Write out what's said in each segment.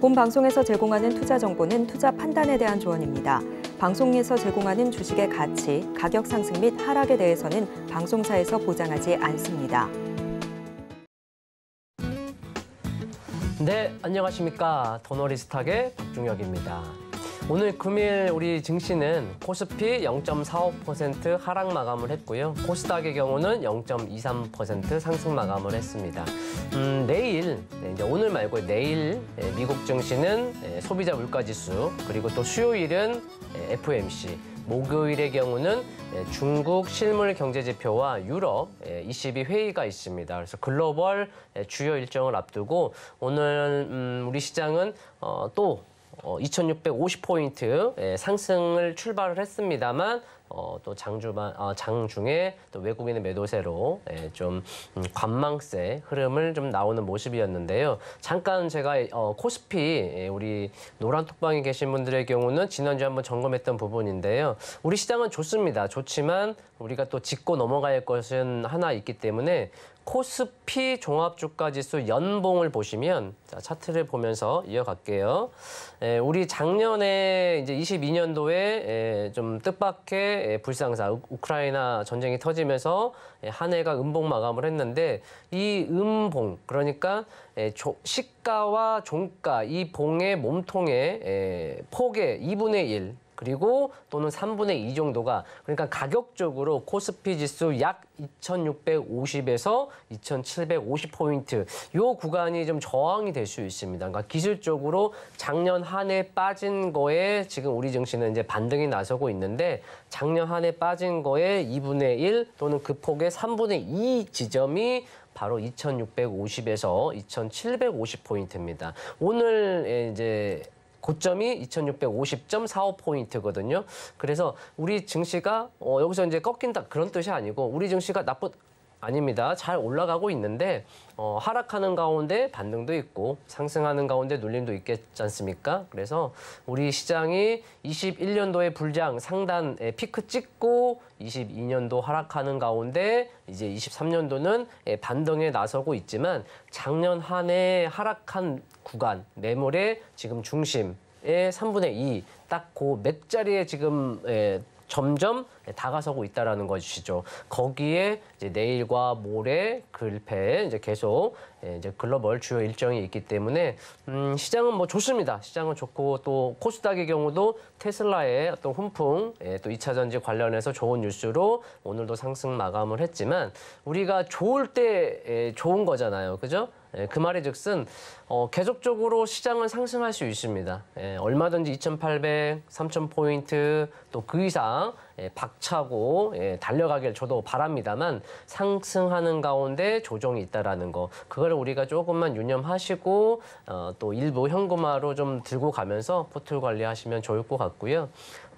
본 방송에서 제공하는 투자 정보는 투자 판단에 대한 조언입니다. 방송에서 제공하는 주식의 가치, 가격 상승 및 하락에 대해서는 방송사에서 보장하지 않습니다. 네, 안녕하십니까. 더너리스탁의 박중혁입니다. 오늘 금일 우리 증시는 코스피 0.45% 하락 마감을 했고요. 코스닥의 경우는 0.23% 상승 마감을 했습니다. 음, 내일, 네, 이제 오늘 말고 내일 예, 미국 증시는 예, 소비자 물가지수 그리고 또 수요일은 FOMC 예, 목요일의 경우는 중국 실물 경제 지표와 유럽 22 회의가 있습니다. 그래서 글로벌 주요 일정을 앞두고 오늘 음, 우리 시장은 어, 또 어, 2,650포인트 예, 상승을 출발을 했습니다만 어, 또 장주반 아, 장중에 또 외국인의 매도세로 예, 좀 음, 관망세 흐름을 좀 나오는 모습이었는데요. 잠깐 제가 어, 코스피 예, 우리 노란 톡방에 계신 분들의 경우는 지난주 에 한번 점검했던 부분인데요. 우리 시장은 좋습니다. 좋지만 우리가 또 짚고 넘어갈 것은 하나 있기 때문에 코스피 종합주가지수 연봉을 보시면 자, 차트를 보면서 이어갈게요. 에, 예, 우리 작년에 이제 22년도에 에, 예, 좀 뜻밖의 에, 예, 불상사 우, 크라이나 전쟁이 터지면서 에, 한 해가 음봉 마감을 했는데 이 음봉 그러니까 에, 조, 시가와 종가 이 봉의 몸통의 에, 폭의 2분의 1 그리고 또는 3분의 2 정도가 그러니까 가격적으로 코스피 지수 약 2650에서 2750 포인트 요 구간이 좀 저항이 될 수 있습니다. 그러니까 기술적으로 작년 한 해 빠진 거에 지금 우리 증시는 이제 반등이 나서고 있는데 작년 한 해 빠진 거에 2분의 1 또는 그 폭의 3분의 2 지점이 바로 2650에서 2750 포인트입니다. 오늘 이제 고점이 2650.45포인트거든요. 그래서 우리 증시가 어, 여기서 이제 꺾인다 그런 뜻이 아니고 우리 증시가 나쁜 아닙니다. 잘 올라가고 있는데 어, 하락하는 가운데 반등도 있고 상승하는 가운데 눌림도 있겠지 않습니까? 그래서 우리 시장이 21년도에 불장 상단에 피크 찍고 22년도 하락하는 가운데 이제 23년도는 예, 반등에 나서고 있지만 작년 한 해 하락한 구간 매물의 지금 중심 의 3분의 2딱그몇 자리에 지금 에, 예, 점점 다가서고 있다라는 것이죠. 거기에 이제 내일과 모레 글패 이제 계속 예, 이제 글로벌 주요 일정이 있기 때문에 음, 시장은 뭐 좋습니다. 시장은 좋고 또 코스닥의 경우도 테슬라의 어떤 훈풍 예, 또 2차 전지 관련해서 좋은 뉴스로 오늘도 상승 마감을 했지만 우리가 좋을 때 예, 좋은 거잖아요. 그죠? 예, 그말이즉슨 어, 계속적으로 시장은 상승할 수 있습니다. 예, 얼마든지 2,800, 3,000포인트 또 그 이상 예, 박차고 예, 달려가길 저도 바랍니다만 상승하는 가운데 조정이 있다라거 그걸 우리가 조금만 유념하시고 어, 또 일부 현금화로 좀 들고 가면서 포트 관리하시면 좋을 것 같고요.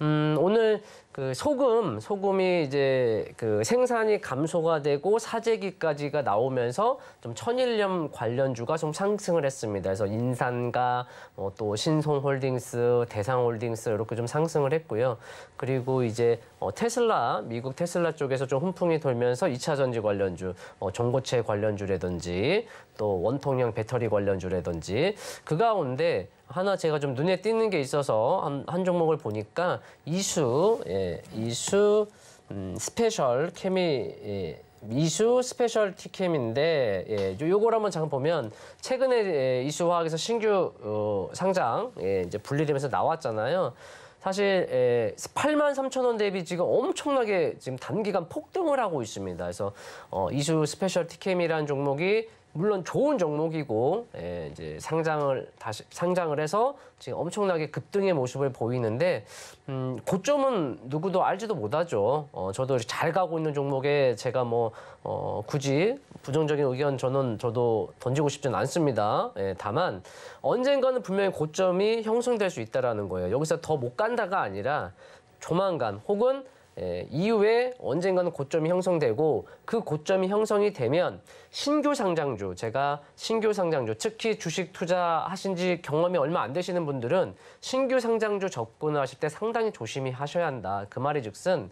음, 오늘 그 소금, 소금이 이제 그 생산이 감소가 되고 사재기까지가 나오면서 좀 천일염 관련주가 좀 상승을 했습니다. 그래서 인산가, 뭐 또신송홀딩스 대상홀딩스 이렇게 좀 상승을 했고요. 그리고 이제 어, 테슬라, 미국 테슬라 쪽에서 좀 훈풍이 돌면서 이차 전지 관련주, 어, 뭐 전고체 관련주라든지 또 원통형 배터리 관련주라든지 그 가운데 하나 제가 좀 눈에 띄는 게 있어서 한, 한 종목을 보니까 이수 예, 이수 음, 스페셜 케미 예, 이수 스페셜 티캠인데 예, 요걸 한번 잠깐 보면 최근에 예, 이수화학에서 신규 어, 상장 예, 이제 분리되면서 나왔잖아요. 사실 에, 예, 8만 3천 원 대비 지금 엄청나게 지금 단기간 폭등을 하고 있습니다. 그래서 어, 이수 스페셜 티캠이라는 종목이 물론 좋은 종목이고 예, 이제 상장을 다시 상장을 해서 지금 엄청나게 급등의 모습을 보이는데 음, 고점은 누구도 알지도 못하죠. 어, 저도 잘 가고 있는 종목에 제가 뭐 어, 굳이 부정적인 의견 저는 저도 던지고 싶지는 않습니다. 예, 다만 언젠가는 분명히 고점이 형성될 수 있다라는 거예요. 여기서 더 못 간다가 아니라 조만간 혹은 예, 이후에 언젠가는 고점이 형성되고 그 고점이 형성이 되면 신규 상장주 제가 신규 상장주 특히 주식 투자하신 지 경험이 얼마 안 되시는 분들은 신규 상장주 접근하실 때 상당히 조심히 하셔야 한다. 그 말이즉슨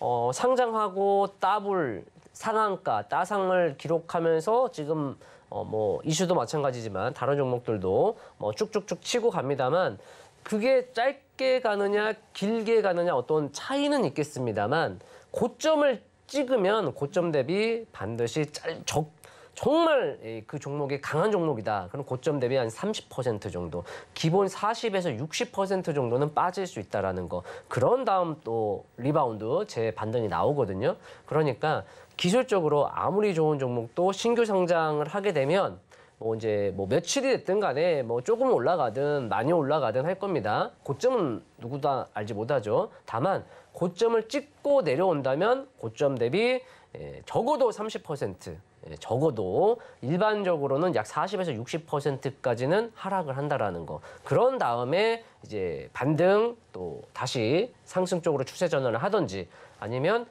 어, 상장하고 따블 상한가 따상을 기록하면서 지금 어, 뭐 이슈도 마찬가지지만 다른 종목들도 뭐 쭉쭉쭉 치고 갑니다만 그게 짧게 가느냐 길게 가느냐 어떤 차이는 있겠습니다만 고점을 찍으면 고점 대비 반드시 짧, 적, 정말 그 종목이 강한 종목이다. 그럼 고점 대비 한 30% 정도, 기본 40에서 60% 정도는 빠질 수 있다라는 거. 그런 다음 또 리바운드 재반등이 나오거든요. 그러니까 기술적으로 아무리 좋은 종목도 신규 성장을 하게 되면 뭐 이제 뭐 며칠이 됐든 간에 뭐 조금 올라가든 많이 올라가든 할 겁니다. 고점은 누구도 알지 못하죠. 다만 고점을 찍고 내려온다면 고점 대비 예, 적어도 30% 예, 적어도 일반적으로는 약 40에서 60%까지는 하락을 한다라는 거. 그런 다음에 이제 반등 또 다시 상승 쪽으로 추세 전환을 하든지 아니면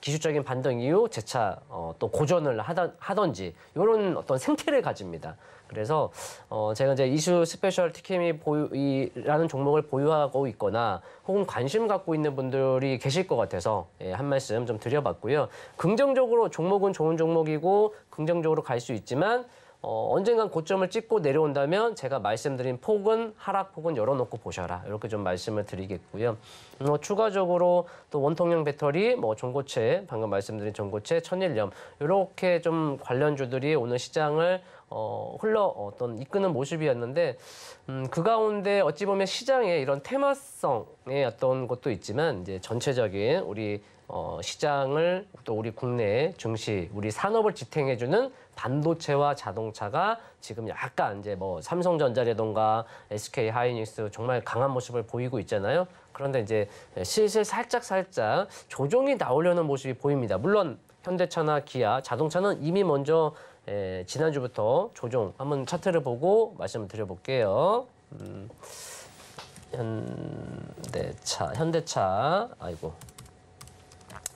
기술적인 반등 이후 재차 어, 또 고전을 하다, 하던지 이런 어떤 생태를 가집니다. 그래서 어, 제가 이제 이슈 스페셜 티켓이 라는 종목을 보유하고 있거나 혹은 관심 갖고 있는 분들이 계실 것 같아서 예, 한 말씀 좀 드려봤고요. 긍정적으로 종목은 좋은 종목이고 긍정적으로 갈 수 있지만 어, 언젠간 고점을 찍고 내려온다면 제가 말씀드린 폭은 하락폭은 열어놓고 보셔라 이렇게 좀 말씀을 드리겠고요. 어, 추가적으로 또 원통형 배터리, 뭐 전고체 방금 말씀드린 전고체, 천일염 이렇게 좀 관련주들이 오늘 시장을 어, 흘러 어떤 이끄는 모습이었는데 음, 그 가운데 어찌 보면 시장의 이런 테마성의 어떤 것도 있지만 이제 전체적인 우리 어, 시장을 또 우리 국내 증시, 우리 산업을 지탱해주는 반도체와 자동차가 지금 약간 이제 뭐 삼성전자라던가 SK 하이닉스 정말 강한 모습을 보이고 있잖아요. 그런데 이제 실실 살짝 살짝 조종이 나오려는 모습이 보입니다. 물론 현대차나 기아, 자동차는 이미 먼저 예, 지난주부터 조종 한번 차트를 보고 말씀을 드려볼게요. 음, 현대차, 현대차, 아이고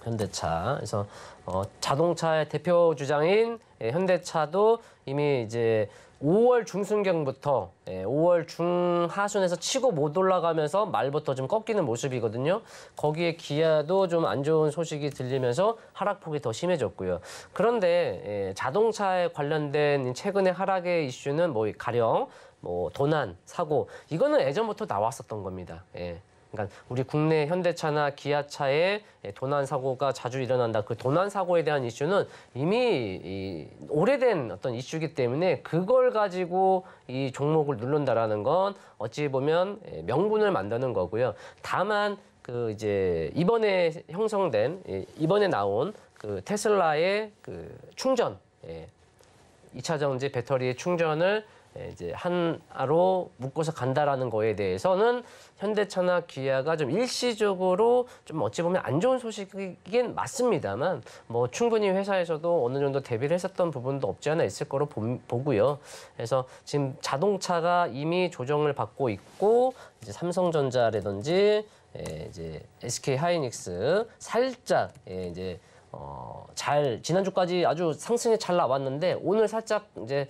현대차. 그래서 어, 자동차의 대표 주장인 예, 현대차도 이미 이제 5월 중순경부터 예, 5월 중하순에서 치고 못 올라가면서 말부터 좀 꺾이는 모습이거든요. 거기에 기아도 좀 안 좋은 소식이 들리면서 하락폭이 더 심해졌고요. 그런데 예, 자동차에 관련된 최근의 하락의 이슈는 뭐 가령 뭐 도난, 사고 이거는 예전부터 나왔었던 겁니다. 예. 그러니까 우리 국내 현대차나 기아차에 도난 사고가 자주 일어난다. 그 도난 사고에 대한 이슈는 이미 이 오래된 어떤 이슈기 때문에 그걸 가지고 이 종목을 누른다라는 건 어찌 보면 명분을 만드는 거고요. 다만 그 이제 이번에 형성된 이번에 나온 그 테슬라의 그 충전 예. 2차 정지 배터리의 충전을 예, 이제 하나로 묶어서 간다라는 거에 대해서는 현대차나 기아가 좀 일시적으로 좀 어찌 보면 안 좋은 소식이긴 맞습니다만 뭐 충분히 회사에서도 어느 정도 대비를 했었던 부분도 없지 않아 있을 거로 보고요. 그래서 지금 자동차가 이미 조정을 받고 있고 이제 삼성전자라든지 예, 이제 SK 하이닉스 살짝 예, 이제 어, 잘 지난주까지 아주 상승이 잘 나왔는데 오늘 살짝 이제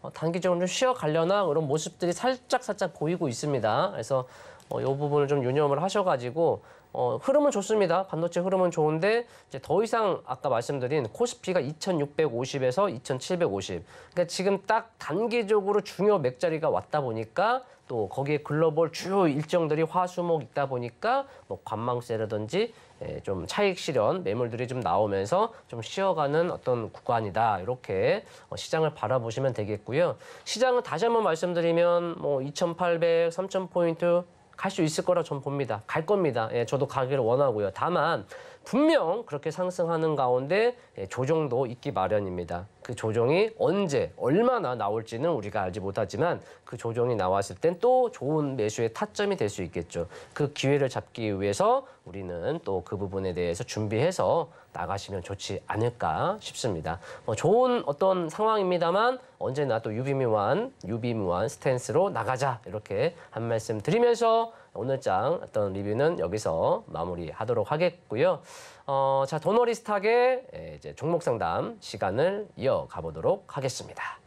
어, 단기적으로 좀 쉬어가려나 그런 모습들이 살짝 살짝 보이고 있습니다. 그래서 어, 이 부분을 좀 유념을 하셔가지고 어, 흐름은 좋습니다. 반도체 흐름은 좋은데 이제 더 이상 아까 말씀드린 코스피가 2,650에서 2,750. 그러니까 지금 딱 단기적으로 중요 맥자리가 왔다 보니까 또 거기에 글로벌 주요 일정들이 화수목 있다 보니까 뭐 관망세라든지 예, 좀 차익 실현 매물들이 좀 나오면서 좀 쉬어가는 어떤 구간이다 이렇게 어, 시장을 바라보시면 되겠고요. 시장은 다시 한번 말씀드리면 뭐 2,800, 3,000 포인트 갈 수 있을 거라 전 봅니다. 갈 겁니다. 예, 저도 가기를 원하고요. 다만 분명 그렇게 상승하는 가운데 예, 조정도 있기 마련입니다. 그 조정이 언제 얼마나 나올지는 우리가 알지 못하지만 그 조정이 나왔을 땐 또 좋은 매수의 타점이 될 수 있겠죠. 그 기회를 잡기 위해서 우리는 또 그 부분에 대해서 준비해서 나가시면 좋지 않을까 싶습니다. 뭐 좋은 어떤 상황입니다만 언제나 또 유비미완 유비무완 스탠스로 나가자 이렇게 한 말씀 드리면서 오늘 장 어떤 리뷰는 여기서 마무리하도록 하겠고요. 어, 자 도너리스탁의 이제 종목 상담 시간을 이어가 보도록 하겠습니다.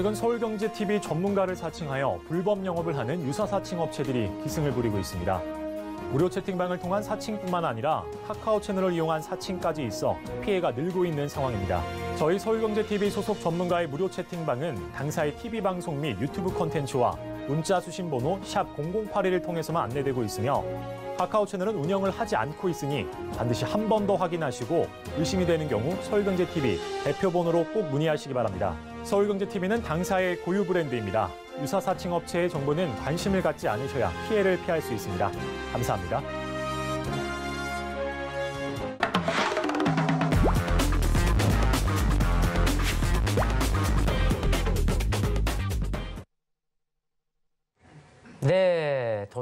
최근 서울경제TV 전문가를 사칭하여 불법 영업을 하는 유사 사칭 업체들이 기승을 부리고 있습니다. 무료 채팅방을 통한 사칭뿐만 아니라 카카오 채널을 이용한 사칭까지 있어 피해가 늘고 있는 상황입니다. 저희 서울경제TV 소속 전문가의 무료 채팅방은 당사의 TV 방송 및 유튜브 콘텐츠와 문자 수신 번호 샵 0081을 통해서만 안내되고 있으며 카카오 채널은 운영을 하지 않고 있으니 반드시 한 번 더 확인하시고 의심이 되는 경우 서울경제TV 대표 번호로 꼭 문의하시기 바랍니다. 서울경제TV는 당사의 고유 브랜드입니다. 유사 사칭 업체의 정보는 관심을 갖지 않으셔야 피해를 피할 수 있습니다. 감사합니다.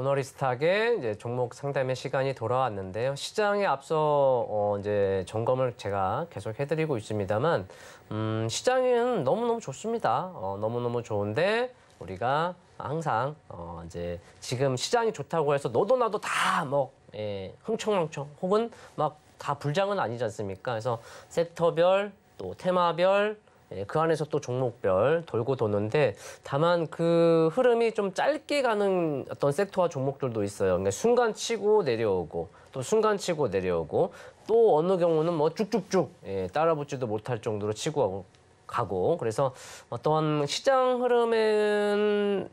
저널리스트하게 이제 종목 상담의 시간이 돌아왔는데요. 시장에 앞서 어 이제 점검을 제가 계속 해드리고 있습니다만 음 시장은 너무 너무 좋습니다. 어 너무 너무 좋은데 우리가 항상 어 이제 지금 시장이 좋다고 해서 너도 나도 다뭐 예, 흥청망청 혹은 막 다 불장은 아니지 않습니까? 그래서 섹터별 또 테마별 예, 그 안에서 또 종목별 돌고 도는데 다만 그 흐름이 좀 짧게 가는 어떤 섹터와 종목들도 있어요. 그러니까 순간 치고 내려오고 또 순간 치고 내려오고 또 어느 경우는 뭐 쭉쭉쭉 예, 따라붙지도 못할 정도로 치고 가고 그래서 어떠 시장 흐름은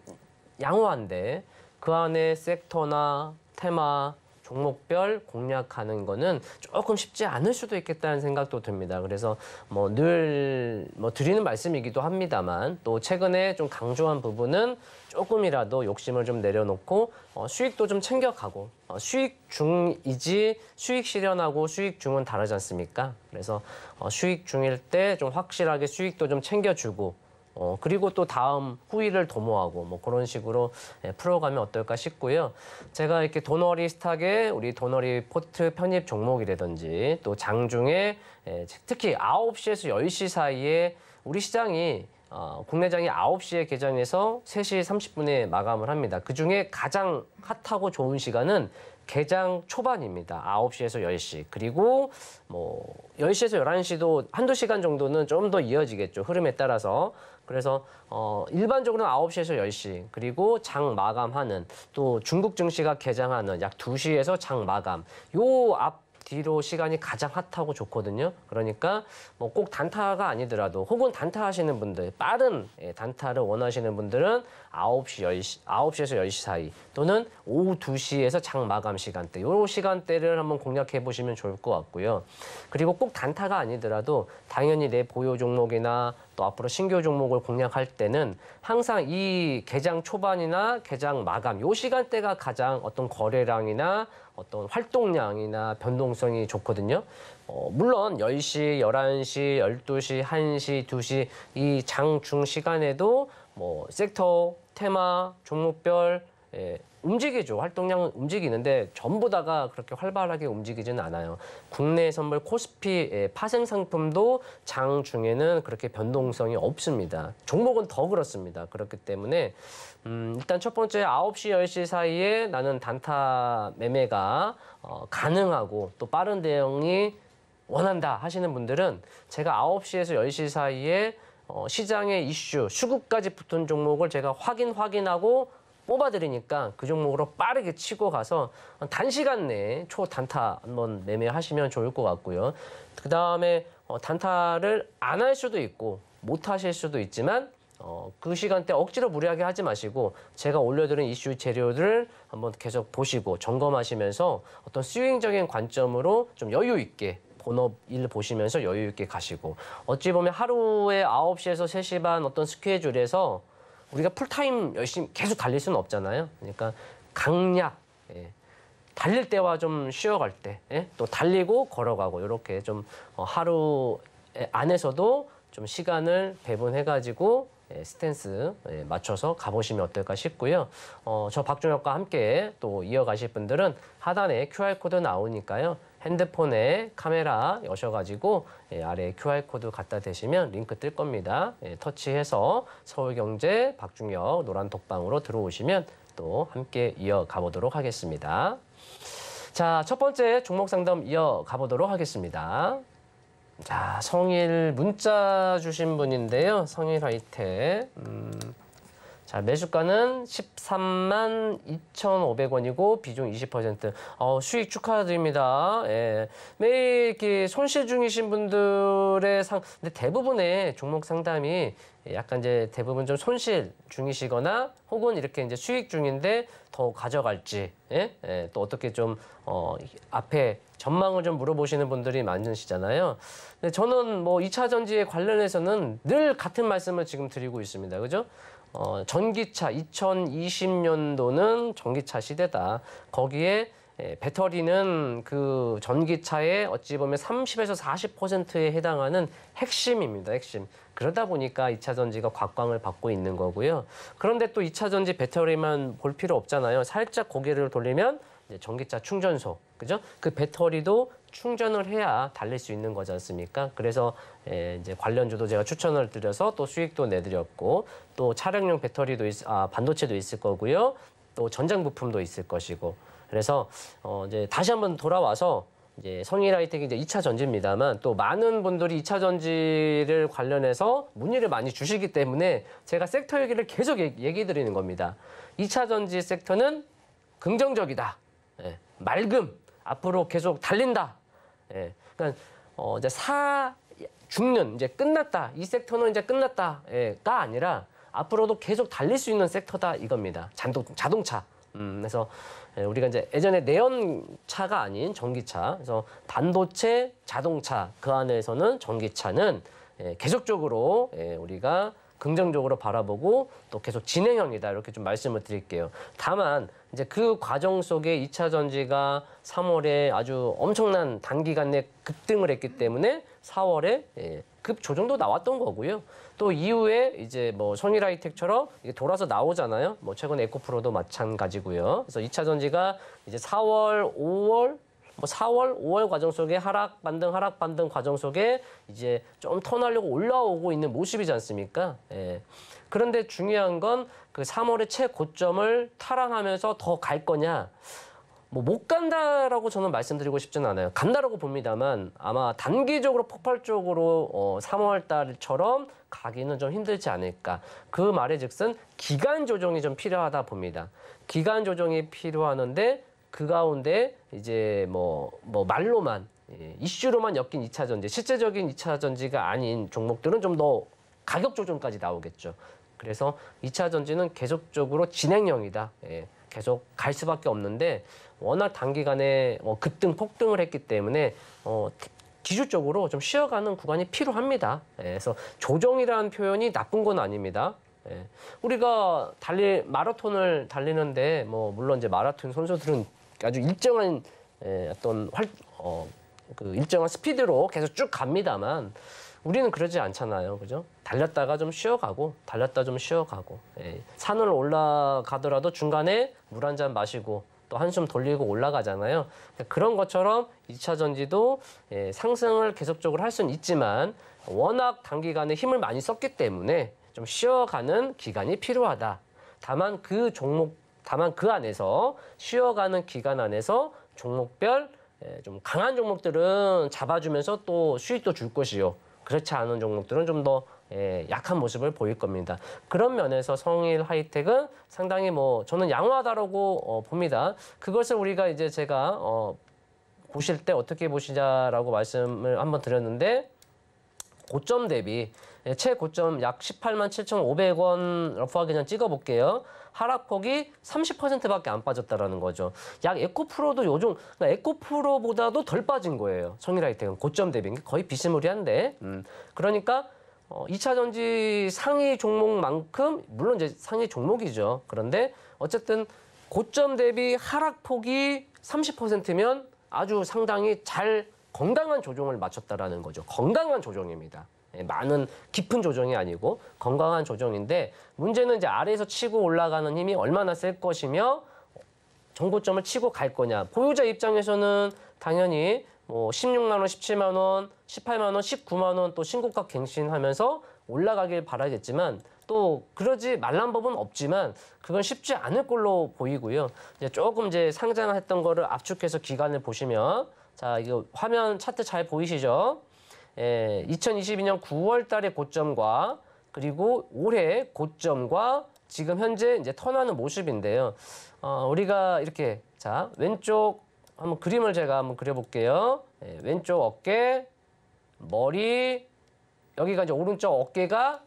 양호한데 그 안에 섹터나 테마 종목별 공략하는 거는 조금 쉽지 않을 수도 있겠다는 생각도 듭니다. 그래서 뭐 늘뭐 뭐 드리는 말씀이기도 합니다만 또 최근에 좀 강조한 부분은 조금이라도 욕심을 좀 내려놓고 어, 수익도 좀 챙겨가고 어, 수익 중이지 수익 실현하고 수익 중은 다르지 않습니까? 그래서 어, 수익 중일 때 좀 확실하게 수익도 좀 챙겨주고 어, 그리고 또 다음 후위를 도모하고 뭐 그런 식으로 예, 풀어가면 어떨까 싶고요. 제가 이렇게 도너리 스탁의 우리 도너리 포트 편입 종목이라든지 또 장중에 예, 특히 9시에서 10시 사이에 우리 시장이 어, 국내장이 9시에 개장해서 3시 30분에 마감을 합니다. 그중에 가장 핫하고 좋은 시간은 개장 초반입니다. 9시에서 10시. 그리고 뭐 10시에서 11시도 한두 시간 정도는 좀 더 이어지겠죠. 흐름에 따라서. 그래서 어, 일반적으로는 9시에서 10시 그리고 장 마감하는 또 중국 증시가 개장하는 약 2시에서 장 마감 요앞 뒤로 시간이 가장 핫하고 좋거든요. 그러니까 뭐 꼭 단타가 아니더라도 혹은 단타 하시는 분들, 빠른 예, 단타를 원하시는 분들은 9시, 10시, 9시에서 10시 사이 또는 오후 2시에서 장 마감 시간대 요 시간대를 한번 공략해 보시면 좋을 것 같고요. 그리고 꼭 단타가 아니더라도 당연히 내 보유 종목이나 또 앞으로 신규 종목을 공략할 때는 항상 이 개장 초반이나 개장 마감 요 시간대가 가장 어떤 거래량이나 어떤 활동량이나 변동성이 좋거든요. 어, 물론 10시, 11시, 12시, 1시, 2시 이 장중 시간에도 뭐 섹터, 테마, 종목별 예, 움직이죠. 활동량은 움직이는데 전부 다가 그렇게 활발하게 움직이지는 않아요. 국내 선물 코스피 예, 파생 상품도 장 중에는 그렇게 변동성이 없습니다. 종목은 더 그렇습니다. 그렇기 때문에 음, 일단 첫 번째 9시, 10시 사이에 나는 단타 매매가 어, 가능하고 또 빠른 대응이 원한다 하시는 분들은 제가 9시에서 10시 사이에 어, 시장의 이슈, 수급까지 붙은 종목을 제가 확인, 확인하고 뽑아드리니까 그 종목으로 빠르게 치고 가서 단시간 내에 초단타 한번 매매하시면 좋을 것 같고요. 그 다음에 어, 단타를 안 할 수도 있고 못 하실 수도 있지만 어, 그 시간대 억지로 무리하게 하지 마시고 제가 올려드린 이슈 재료들을 한번 계속 보시고 점검하시면서 어떤 스윙적인 관점으로 좀 여유 있게 본업 일 보시면서 여유 있게 가시고 어찌 보면 하루에 아홉 시에서세 시반 어떤 스케줄에서 우리가 풀타임 열심히 계속 달릴 수는 없잖아요. 그러니까 강약 예. 달릴 때와 좀 쉬어갈 때, 예? 또 달리고 걸어가고 이렇게 좀 어, 하루 안에서도 좀 시간을 배분해가지고 예, 스탠스 예, 맞춰서 가보시면 어떨까 싶고요. 어, 저 박종혁과 함께 또 이어가실 분들은 하단에 QR코드 나오니까요. 핸드폰에 카메라 여셔가지고 예, 아래 QR코드 갖다 대시면 링크 뜰 겁니다. 터치해서 서울경제 박중혁 노란 독방으로 들어오시면 또 함께 이어가보도록 하겠습니다. 자, 첫 번째 종목 상담 이어가보도록 하겠습니다. 자 성일 문자 주신 분인데요. 성일 화이트. 음. 자, 매수가는 13만 2,500원이고 비중 20%. 어, 수익 축하드립니다. 예. 매일 이렇게 손실 중이신 분들의 상 근데 대부분의 종목 상담이 약간 이제 대부분 좀 손실 중이시거나 혹은 이렇게 이제 수익 중인데 더 가져갈지 예? 예, 또 어떻게 좀 어, 앞에 전망을 좀 물어보시는 분들이 많으시잖아요. 근데 저는 뭐 2차 전지에 관련해서는 늘 같은 말씀을 지금 드리고 있습니다. 그죠? 어, 전기차 2020년도는 전기차 시대다. 거기에 예, 배터리는 그 전기차의 어찌 보면 30에서 40%에 해당하는 핵심입니다. 핵심. 그러다 보니까 2차 전지가 곽광을 받고 있는 거고요. 그런데 또 2차 전지 배터리만 볼 필요 없잖아요. 살짝 고개를 돌리면 전기차 충전소, 그죠? 그 배터리도 충전을 해야 달릴 수 있는 거지 않습니까? 그래서 예, 이제 관련주도 제가 추천을 드려서 또 수익도 내드렸고 또 차량용 배터리도 있, 아, 반도체도 있을 거고요. 또 전장 부품도 있을 것이고 그래서 어, 이제 다시 한번 돌아와서 이제 성일하이텍이 이제 2차 전지입니다만 또 많은 분들이 2차 전지를 관련해서 문의를 많이 주시기 때문에 제가 섹터 얘기를 계속 얘기해 드리는 겁니다. 2차 전지 섹터는 긍정적이다. 예, 맑음. 앞으로 계속 달린다. 예. 그러니까 어 이제 사 죽는 이제 끝났다 이 섹터는 이제 끝났다가 아니라 앞으로도 계속 달릴 수 있는 섹터다 이겁니다. 잔동 자동차. 음, 그래서 예, 우리가 이제 예전에 내연차가 아닌 전기차, 그래서 반도체, 자동차 그 안에서는 전기차는 예, 계속적으로 예, 우리가 긍정적으로 바라보고 또 계속 진행형이다 이렇게 좀 말씀을 드릴게요. 다만 이제 그 과정 속에 2차 전지가 3월에 아주 엄청난 단기간 내 급등을 했기 때문에 4월에 예, 급 조정도 나왔던 거고요. 또 이후에 이제 뭐 선일하이텍처럼 돌아서 나오잖아요. 뭐 최근 에코프로도 마찬가지고요. 그래서 2차 전지가 이제 4월, 5월 4월, 뭐 5월 과정 속에 하락 반등, 하락 반등 과정 속에 이제 좀 턴하려고 올라오고 있는 모습이지 않습니까? 예. 그런데 중요한 건 그 3월의 최고점을 타랑하면서 더 갈 거냐? 뭐 못 간다라고 저는 말씀드리고 싶진 않아요. 간다라고 봅니다만 아마 단기적으로 폭발적으로 어 3월 달처럼 가기는 좀 힘들지 않을까. 그 말에 즉슨 기간 조정이 좀 필요하다 봅니다. 기간 조정이 필요하는데 그 가운데 이제 뭐, 뭐 말로만 예, 이슈로만 엮인 2차 전지, 실제적인 2차 전지가 아닌 종목들은 좀 더 가격 조정까지 나오겠죠. 그래서 2차 전지는 계속적으로 진행형이다. 예, 계속 갈 수밖에 없는데 워낙 단기간에 어, 급등 폭등을 했기 때문에 어, 기술적으로 좀 쉬어가는 구간이 필요합니다. 예, 그래서 조정이라는 표현이 나쁜 건 아닙니다. 예, 우리가 달리 마라톤을 달리는데 뭐 물론 이제 마라톤 선수들은 아주 일정한 예, 어떤 활, 어, 그 일정한 스피드로 계속 쭉 갑니다만 우리는 그러지 않잖아요. 그죠? 달렸다가 좀 쉬어가고, 달렸다 좀 쉬어가고, 예. 산을 올라가더라도 중간에 물 한 잔 마시고, 또 한숨 돌리고 올라가잖아요. 그 그런 것처럼 2차 전지도 예, 상승을 계속적으로 할 수는 있지만 워낙 단기간에 힘을 많이 썼기 때문에 좀 쉬어가는 기간이 필요하다. 다만 그 종목 다만 그 안에서 쉬어가는 기간 안에서 종목별 예, 좀 강한 종목들은 잡아주면서 또 수익도 줄 것이요. 그렇지 않은 종목들은 좀더 예, 약한 모습을 보일 겁니다. 그런 면에서 성일 하이텍은 상당히 뭐 저는 양호하다라고 어, 봅니다. 그것을 우리가 이제 제가 어, 보실 때 어떻게 보시냐라고 말씀을 한번 드렸는데 고점 대비 예, 최고점 약 18만 7,500원 러프하게 그냥 찍어볼게요. 하락폭이 30%밖에 안 빠졌다라는 거죠. 약 에코프로도 요즘 그러니까 에코프로보다도 덜 빠진 거예요. 성일아이템은 고점 대비 거의 비스무리한데. 음. 그러니까 어, 2차 전지 상위 종목만큼 물론 이제 상위 종목이죠. 그런데 어쨌든 고점 대비 하락폭이 30%면 아주 상당히 잘 건강한 조정을 마쳤다라는 거죠. 건강한 조정입니다. 예, 많은 깊은 조정이 아니고 건강한 조정인데 문제는 이제 아래에서 치고 올라가는 힘이 얼마나 셀 것이며 정고점을 치고 갈 거냐. 보유자 입장에서는 당연히 뭐 16만 원, 17만 원, 18만 원, 19만 원 또 신고가 갱신하면서 올라가길 바라겠지만 또 그러지 말란 법은 없지만 그건 쉽지 않을 걸로 보이고요. 이제 조금 이제 상장했던 거를 압축해서 기간을 보시면 자, 이거 화면 차트 잘 보이시죠? 2022년 예, 9월 달의 고점과 그리고 올해 고점과 지금 현재 이제 턴하는 모습인데요. 어, 우리가 이렇게 자 왼쪽 한번 그림을 제가 한번 그려볼게요. 예, 왼쪽 어깨, 머리 여기가 이제 오른쪽 어깨가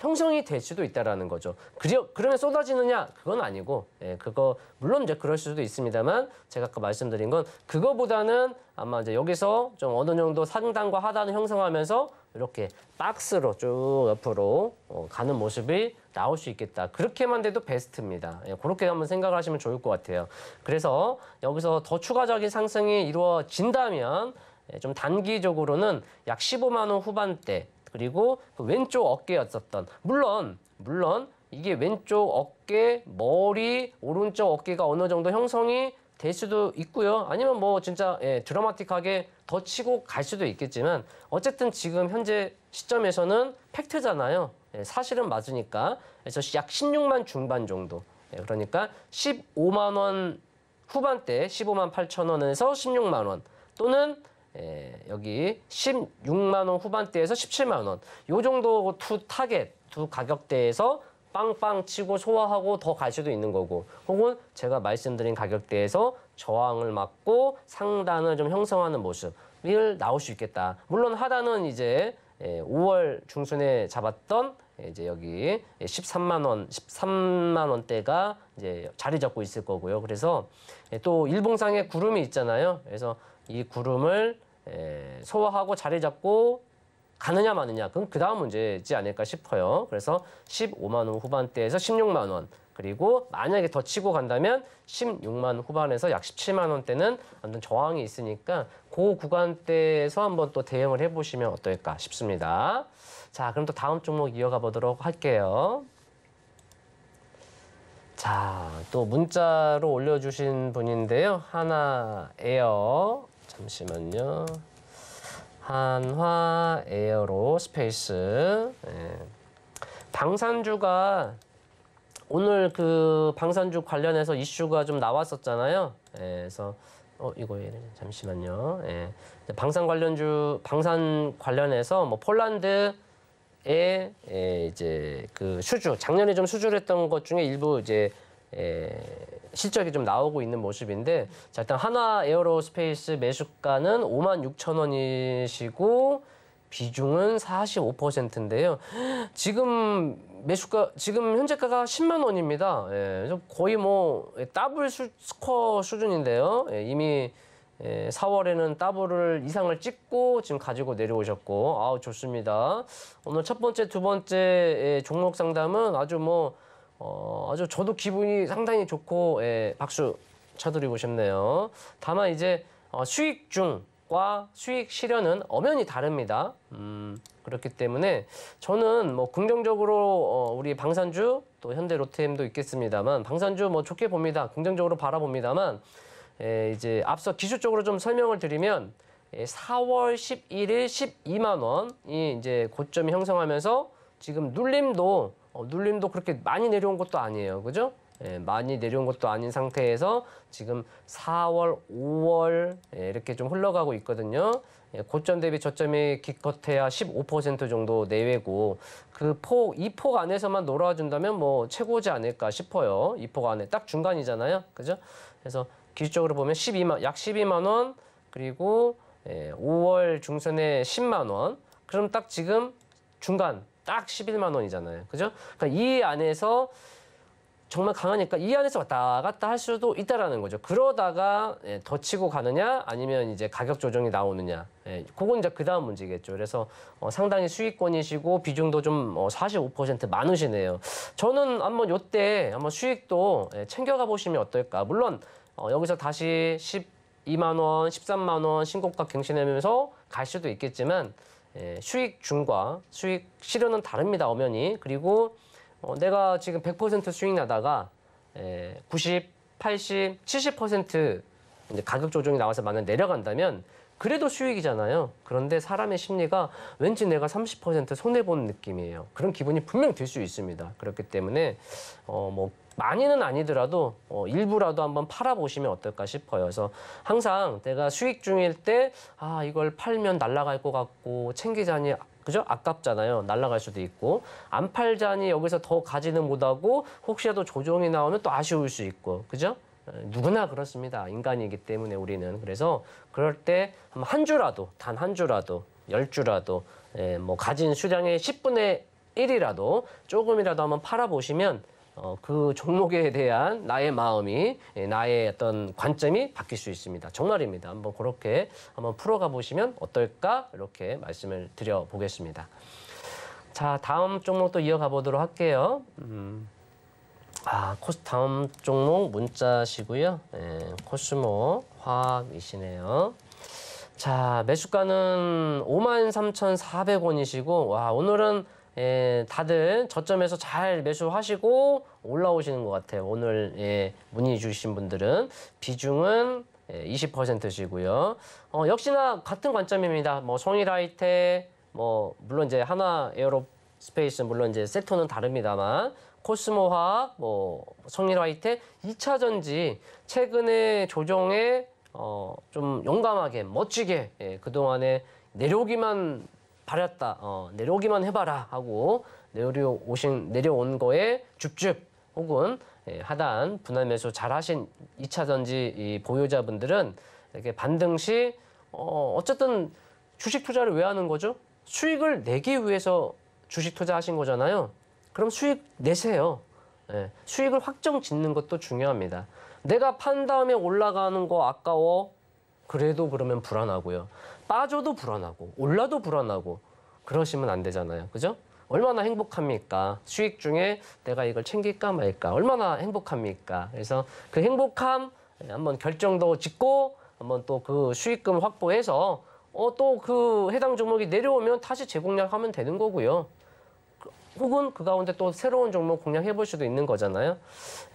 형성이 될 수도 있다라는 거죠. 그려, 그러면 쏟아지느냐? 그건 아니고, 예, 그거, 물론 이제 그럴 수도 있습니다만, 제가 아까 말씀드린 건, 그거보다는 아마 이제 여기서 좀 어느 정도 상단과 하단을 형성하면서 이렇게 박스로 쭉 옆으로 어, 가는 모습이 나올 수 있겠다. 그렇게만 돼도 베스트입니다. 예, 그렇게 한번 생각을 하시면 좋을 것 같아요. 그래서 여기서 더 추가적인 상승이 이루어진다면, 예, 좀 단기적으로는 약 15만 원 후반대 그리고 그 왼쪽 어깨였었던 물론 물론 이게 왼쪽 어깨, 머리, 오른쪽 어깨가 어느 정도 형성이 될 수도 있고요. 아니면 뭐 진짜 예, 드라마틱하게 더 치고 갈 수도 있겠지만 어쨌든 지금 현재 시점에서는 팩트잖아요. 예, 사실은 맞으니까 그래서 약 16만 중반 정도. 예, 그러니까 15만 원 후반대 15만 8천 원에서 16만 원 또는 예, 여기 16만 원 후반대에서 17만 원. 요 정도 투 타겟, 두 가격대에서 빵빵 치고 소화하고 더 갈 수도 있는 거고 혹은 제가 말씀드린 가격대에서 저항을 막고 상단을 좀 형성하는 모습을 나올 수 있겠다. 물론 하단은 이제 5월 예, 중순에 잡았던 이제 여기 13만 원, 13만 원대가 이제 자리 잡고 있을 거고요. 그래서 또 일봉상에 구름이 있잖아요. 그래서 이 구름을 소화하고 자리 잡고 가느냐 마느냐 그건그 다음 문제지 않을까 싶어요. 그래서 15만 원 후반대에서 16만 원 그리고 만약에 더 치고 간다면 16만 원 후반에서 약 17만 원대는 어떤 저항이 있으니까 그 구간대에서 한번 또 대응을 해보시면 어떨까 싶습니다. 자 그럼 또 다음 종목 이어가 보도록 할게요. 자, 또 문자로 올려주신 분인데요. 하나 에어 잠시만요. 한화 에어로 스페이스. 예. 방산주가 오늘 그 방산주 관련해서 이슈가 좀 나왔었잖아요. 예, 그래서 어 이거 잠시만요. 예. 방산 관련주 방산 관련해서 뭐 폴란드 에 예, 이제 그 수주 작년에 좀 수주를 했던 것 중에 일부 이제 예, 실적이 좀 나오고 있는 모습인데 자 일단 하나 에어로스페이스 매수가는 5만 6천 원이시고 비중은 45%인데요. 지금 매수가 지금 현재가가 10만 원입니다. 예, 거의 뭐 예, 더블 수, 스코어 수준인데요. 예, 이미 예, 4월에는 더블을 이상을 찍고 지금 가지고 내려오셨고 아우 좋습니다. 오늘 첫 번째 두 번째 예, 종목 상담은 아주 뭐 어, 아주 저도 기분이 상당히 좋고 예, 박수 쳐드리고 싶네요. 다만 이제 어, 수익 중과 수익 실현은 엄연히 다릅니다. 음, 그렇기 때문에 저는 뭐 긍정적으로 어, 우리 방산주 또 현대 로템도 있겠습니다만 방산주 뭐 좋게 봅니다. 긍정적으로 바라봅니다만 예, 이제 앞서 기술적으로 좀 설명을 드리면 예, 4월 11일 12만 원이 이제 고점이 형성하면서 지금 눌림도 어, 눌림도 그렇게 많이 내려온 것도 아니에요. 그죠? 예, 많이 내려온 것도 아닌 상태에서 지금 4월, 5월 예, 이렇게 좀 흘러가고 있거든요. 예, 고점 대비 저점이 기껏해야 15% 정도 내외고 그 폭, 이 폭 안에서만 놀아준다면 뭐 최고지 않을까 싶어요. 이 폭 안에 딱 중간이잖아요. 그죠? 그래서 기술적으로 보면 12만, 약 12만 원 그리고 예, 5월 중순에 10만 원. 그럼 딱 지금 중간 딱 11만 원이잖아요. 그죠? 그러니까 이 안에서 정말 강하니까 이 안에서 왔다 갔다 할 수도 있다라는 거죠. 그러다가 예, 더 치고 가느냐 아니면 이제 가격 조정이 나오느냐. 예, 그건 이제 그 다음 문제겠죠. 그래서 어, 상당히 수익권이시고 비중도 좀 45% 어, 많으시네요. 저는 한번 요때 한번 수익도 예, 챙겨가 보시면 어떨까. 물론 어, 여기서 다시 12만 원, 13만 원 신고가 갱신하면서 갈 수도 있겠지만 예, 수익 중과 수익 실현은 다릅니다. 엄연히. 그리고 어, 내가 지금 100% 수익 나다가 예, 90, 80, 70% 이제 가격 조정이 나와서 만약 내려간다면 그래도 수익이잖아요. 그런데 사람의 심리가 왠지 내가 30% 손해본 느낌이에요. 그런 기분이 분명 들 수 있습니다. 그렇기 때문에 어, 뭐 많이는 아니더라도 어, 일부라도 한번 팔아보시면 어떨까 싶어요. 그래서 항상 내가 수익 중일 때 아 이걸 팔면 날아갈 것 같고 챙기자니 그죠? 아깝잖아요. 날아갈 수도 있고 안 팔자니 여기서 더 가지는 못하고 혹시라도 조정이 나오면 또 아쉬울 수 있고 그죠? 누구나 그렇습니다. 인간이기 때문에 우리는 그래서 그럴 때 한 주라도 단 한 주라도 열 주라도 예, 뭐 가진 수량의 10분의 1이라도 조금이라도 한번 팔아보시면 어, 그 종목에 대한 나의 마음이 예, 나의 어떤 관점이 바뀔 수 있습니다. 정말입니다. 한번 그렇게 한번 풀어가 보시면 어떨까 이렇게 말씀을 드려 보겠습니다. 자 다음 종목 또 이어가 보도록 할게요. 음. 아 코스 다음 종목 문자시고요. 예, 코스모 화학이시네요. 자 매수가는 53,400원이시고 와 오늘은 예, 다들 저점에서 잘 매수하시고 올라오시는 것 같아요. 오늘 예, 문의 주신 분들은 비중은 예, 20%시고요. 어, 역시나 같은 관점입니다. 뭐 송이라이트, 뭐 물론 이제 하나 에어로 스페이스 물론 이제 세토는 다릅니다만 코스모화학, 뭐 성일화이테 이차 전지 최근에 조정에 어, 좀 용감하게 멋지게 예, 그동안에 내려오기만 바랬다. 어, 내려오기만 해봐라 하고 내려오신 내려온 거에 줍줍 혹은 예, 하단 분할 매수 잘하신 2차 전지 보유자분들은 이렇게 반등 시 어, 쨌든 주식 투자를 왜 하는 거죠? 수익을 내기 위해서 주식 투자하신 거잖아요. 그럼 수익 내세요. 예, 수익을 확정 짓는 것도 중요합니다. 내가 판 다음에 올라가는 거 아까워. 그래도 그러면 불안하고요. 빠져도 불안하고 올라도 불안하고 그러시면 안 되잖아요. 그죠? 얼마나 행복합니까? 수익 중에 내가 이걸 챙길까 말까? 얼마나 행복합니까? 그래서 그 행복함 예, 한번 결정도 짓고 한번 또 그 수익금 확보해서 어, 또 그 해당 종목이 내려오면 다시 재공략하면 되는 거고요. 그, 혹은 그 가운데 또 새로운 종목 공략해 볼 수도 있는 거잖아요.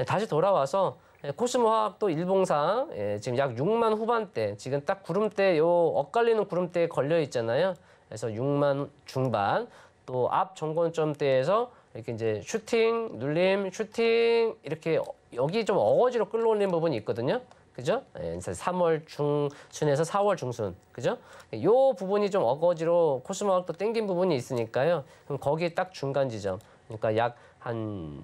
예, 다시 돌아와서 예, 코스모 화학도 일봉상 예, 지금 약 6만 후반대 지금 딱 구름대 요 엇갈리는 구름대에 걸려 있잖아요. 그래서 6만 중반 또앞 정권점대에서 이렇게 이제 슈팅, 눌림, 슈팅 이렇게 여기 좀 어거지로 끌어올린 부분이 있거든요. 그죠? 예, 3월 중순에서 4월 중순. 그죠? 요 부분이 좀 어거지로 코스모학도 땡긴 부분이 있으니까요. 그럼 거기에 딱 중간 지점. 그러니까 약 한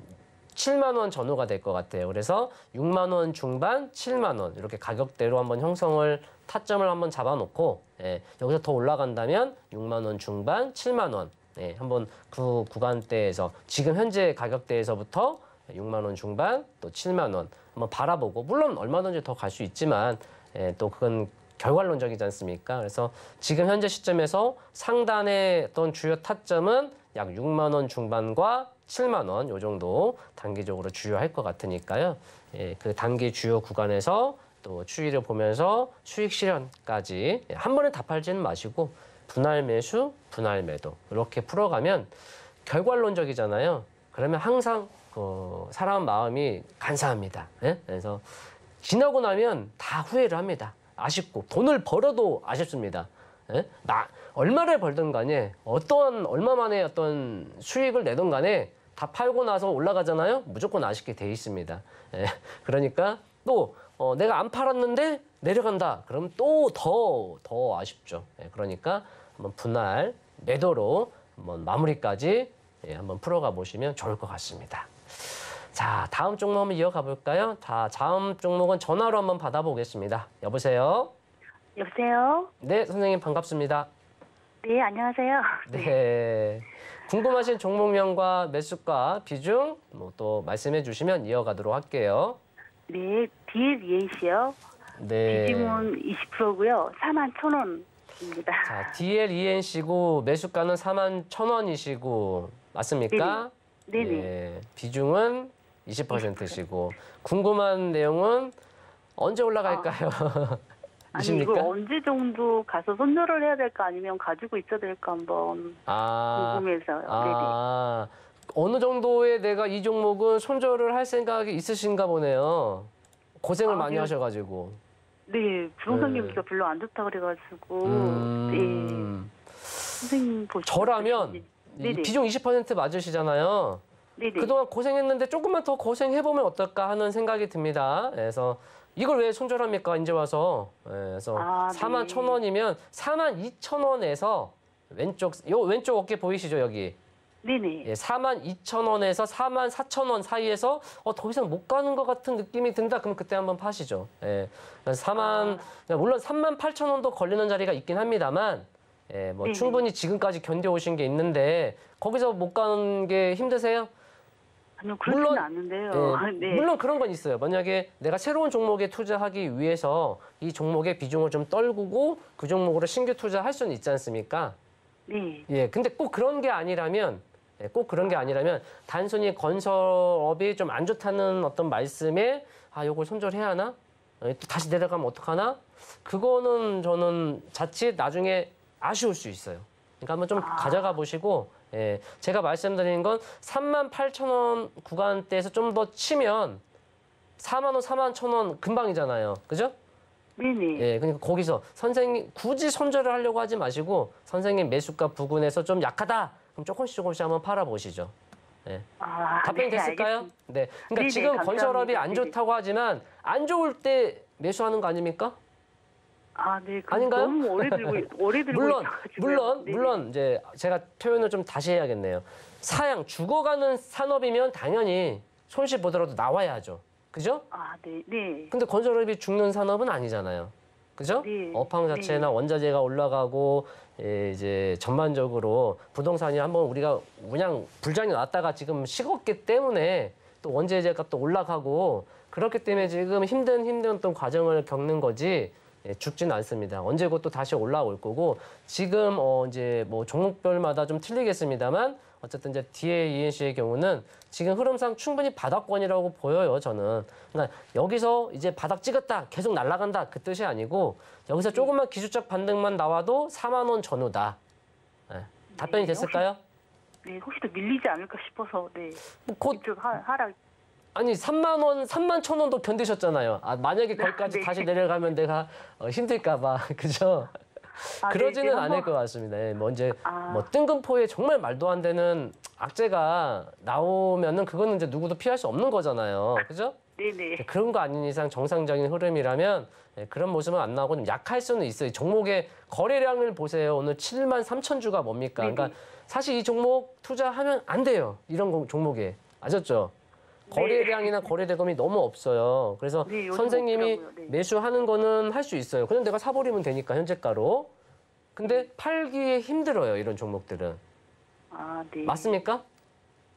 7만 원 전후가 될 것 같아요. 그래서 6만 원 중반, 7만 원 이렇게 가격대로 한번 형성을 타점을 한번 잡아놓고 예, 여기서 더 올라간다면 6만 원 중반, 7만 원 네, 한번 그 구간대에서 지금 현재 가격대에서부터 6만 원 중반 또 7만 원 한번 바라보고 물론 얼마든지 더 갈 수 있지만 예, 또 그건 결과론적이지 않습니까? 그래서 지금 현재 시점에서 상단의 어떤 주요 타점은 약 6만 원 중반과 7만 원 요 정도 단기적으로 주요할 것 같으니까요. 예, 그 단기 주요 구간에서 또 추이를 보면서 수익 실현까지 한 번에 다 팔지는 마시고 분할 매수, 분할 매도 이렇게 풀어가면 결과론적이잖아요. 그러면 항상 어, 사람 마음이 간사합니다. 예? 그래서 지나고 나면 다 후회를 합니다. 아쉽고 돈을 벌어도 아쉽습니다. 예? 나 얼마를 벌든 간에 어떠 얼마만의 어떤 수익을 내든 간에 다 팔고 나서 올라가잖아요. 무조건 아쉽게 돼 있습니다. 예. 그러니까 또 어, 내가 안 팔았는데 내려간다. 그럼 또 더더 더 아쉽죠. 예. 그러니까 한번 분할, 매도로 한번 마무리까지 예, 한번 풀어가 보시면 좋을 것 같습니다. 자, 다음 종목 한번 이어가 볼까요? 자, 다음 종목은 전화로 한번 받아보겠습니다. 여보세요? 여보세요? 네, 선생님 반갑습니다. 네, 안녕하세요. 네. 궁금하신 종목명과 매수가, 비중 뭐 또 말씀해 주시면 이어가도록 할게요. 네, d l e n 요 네. 비중은 20%고요. 4만 1천 원 있습니다. 자, DLENC고 매수가는 4만 천원이시고 맞습니까? 네네. 네네. 예, 비중은 20%시고 궁금한 내용은 언제 올라갈까요? 아, 아니 니 이걸 언제 정도 가서 손절을 해야 될까 아니면 가지고 있어야 될까 한번 아, 궁금해서요. 네, 네. 아, 어느 정도에 내가 이 종목은 손절을 할 생각이 있으신가 보네요. 고생을 아, 많이 네. 하셔가지고. 네, 부동산 경기가 네. 별로 안 좋다 그래가지고 음. 네. 선생님 보시 저라면 네, 네. 이 비중 20% 맞으시잖아요. 네네. 그동안 고생했는데 조금만 더 고생해보면 어떨까 하는 생각이 듭니다. 그래서 이걸 왜 손절합니까? 이제 와서. 예, 그래서 아, 4만 1천 원이면 4만 2천 원에서 왼쪽, 요 왼쪽 어깨 보이시죠? 여기. 네네. 4만 예, 2천 원에서 4만 4천 원 사이에서 어, 더 이상 못 가는 것 같은 느낌이 든다. 그러면 그때 한번 파시죠. 예, 4만 아. 그러니까 물론 3만 8천 원도 걸리는 자리가 있긴 합니다만 예, 뭐 네네. 충분히 지금까지 견뎌오신 게 있는데 거기서 못 가는 게 힘드세요? 물론 않는데요. 예, 네. 물론 그런 건 있어요. 만약에 내가 새로운 종목에 투자하기 위해서 이 종목의 비중을 좀 떨구고 그 종목으로 신규 투자할 수는 있지 않습니까? 네. 예, 근데 꼭 그런 게 아니라면 예, 꼭 그런 게 아니라면 단순히 건설업이 좀 안 좋다는 어떤 말씀에 아, 요걸 손절해야 하나? 어, 다시 내려가면 어떡하나? 그거는 저는 자칫 나중에 아쉬울 수 있어요. 그러니까 한번 좀 아. 가져가 보시고 예, 제가 말씀드린 건 3만 8천 원 구간대에서 좀 더 치면 4만 원, 4만 천 원 금방이잖아요. 그죠? 네네. 예, 그러니까 거기서 선생님 굳이 손절을 하려고 하지 마시고 선생님 매수가 부근에서 좀 약하다 그럼 조금씩 조금씩 한번 팔아보시죠. 네. 아, 답변이 네, 됐을까요? 알겠습니다. 네. 그러니까 네네, 네, 지금 감사합니다. 건설업이 안 좋다고 하지만 안 좋을 때 매수하는 거 아닙니까? 아, 네. 아닌가요? 너무 오래 들고 오래 들고 물론 물론 네. 물론 이제 제가 표현을 좀 다시 해야겠네요. 사양 죽어가는 산업이면 당연히 손실 보더라도 나와야죠. 그죠? 아, 네. 네. 근데 건설업이 죽는 산업은 아니잖아요. 그죠? 네. 업황 자체나 네. 원자재가 올라가고 예, 이제 전반적으로 부동산이 한번 우리가 그냥 불장이 났다가 지금 식었기 때문에 또 원자재 값도 올라가고 그렇기 때문에 지금 힘든 힘든 어떤 과정을 겪는 거지 예, 죽지는 않습니다. 언제고 또 다시 올라올 거고 지금 어 이제 뭐 종목별마다 좀 틀리겠습니다만 어쨌든 이제 뒤에 이인 씨의 경우는 지금 흐름상 충분히 바닥권이라고 보여요, 저는. 그러니까 여기서 이제 바닥 찍었다, 계속 날아간다 그 뜻이 아니고 여기서 네. 조금만 기술적 반등만 나와도 4만 원 전후다. 네. 답변이 네, 됐을까요? 네, 혹시 더 밀리지 않을까 싶어서 네. 뭐 곧 하락. 아니 3만 원, 3만 천 원도 견디셨잖아요. 아, 만약에 네. 거기까지 아, 네. 다시 내려가면 내가 어, 힘들까 봐. 그죠? 아, 네, 그러지는 네, 않을 번것 같습니다. 예, 뭐 이제 아... 뭐 뜬금포에 정말 말도 안 되는 악재가 나오면은 그거는 이제 누구도 피할 수 없는 거잖아요. 그죠? 네네. 그런 거 아닌 이상 정상적인 흐름이라면 예, 그런 모습은 안 나오고 좀 약할 수는 있어요. 종목의 거래량을 보세요. 오늘 7만 3천 주가 뭡니까? 그러니까 네네. 그러니까 사실 이 종목 투자하면 안 돼요. 이런 종목에. 아셨죠? 거래량이나 거래 대금이 너무 없어요. 그래서 네, 선생님이 네. 매수하는 거는 할 수 있어요. 그냥 내가 사버리면 되니까 현재가로. 근데 네. 팔기에 힘들어요 이런 종목들은 아, 네. 맞습니까?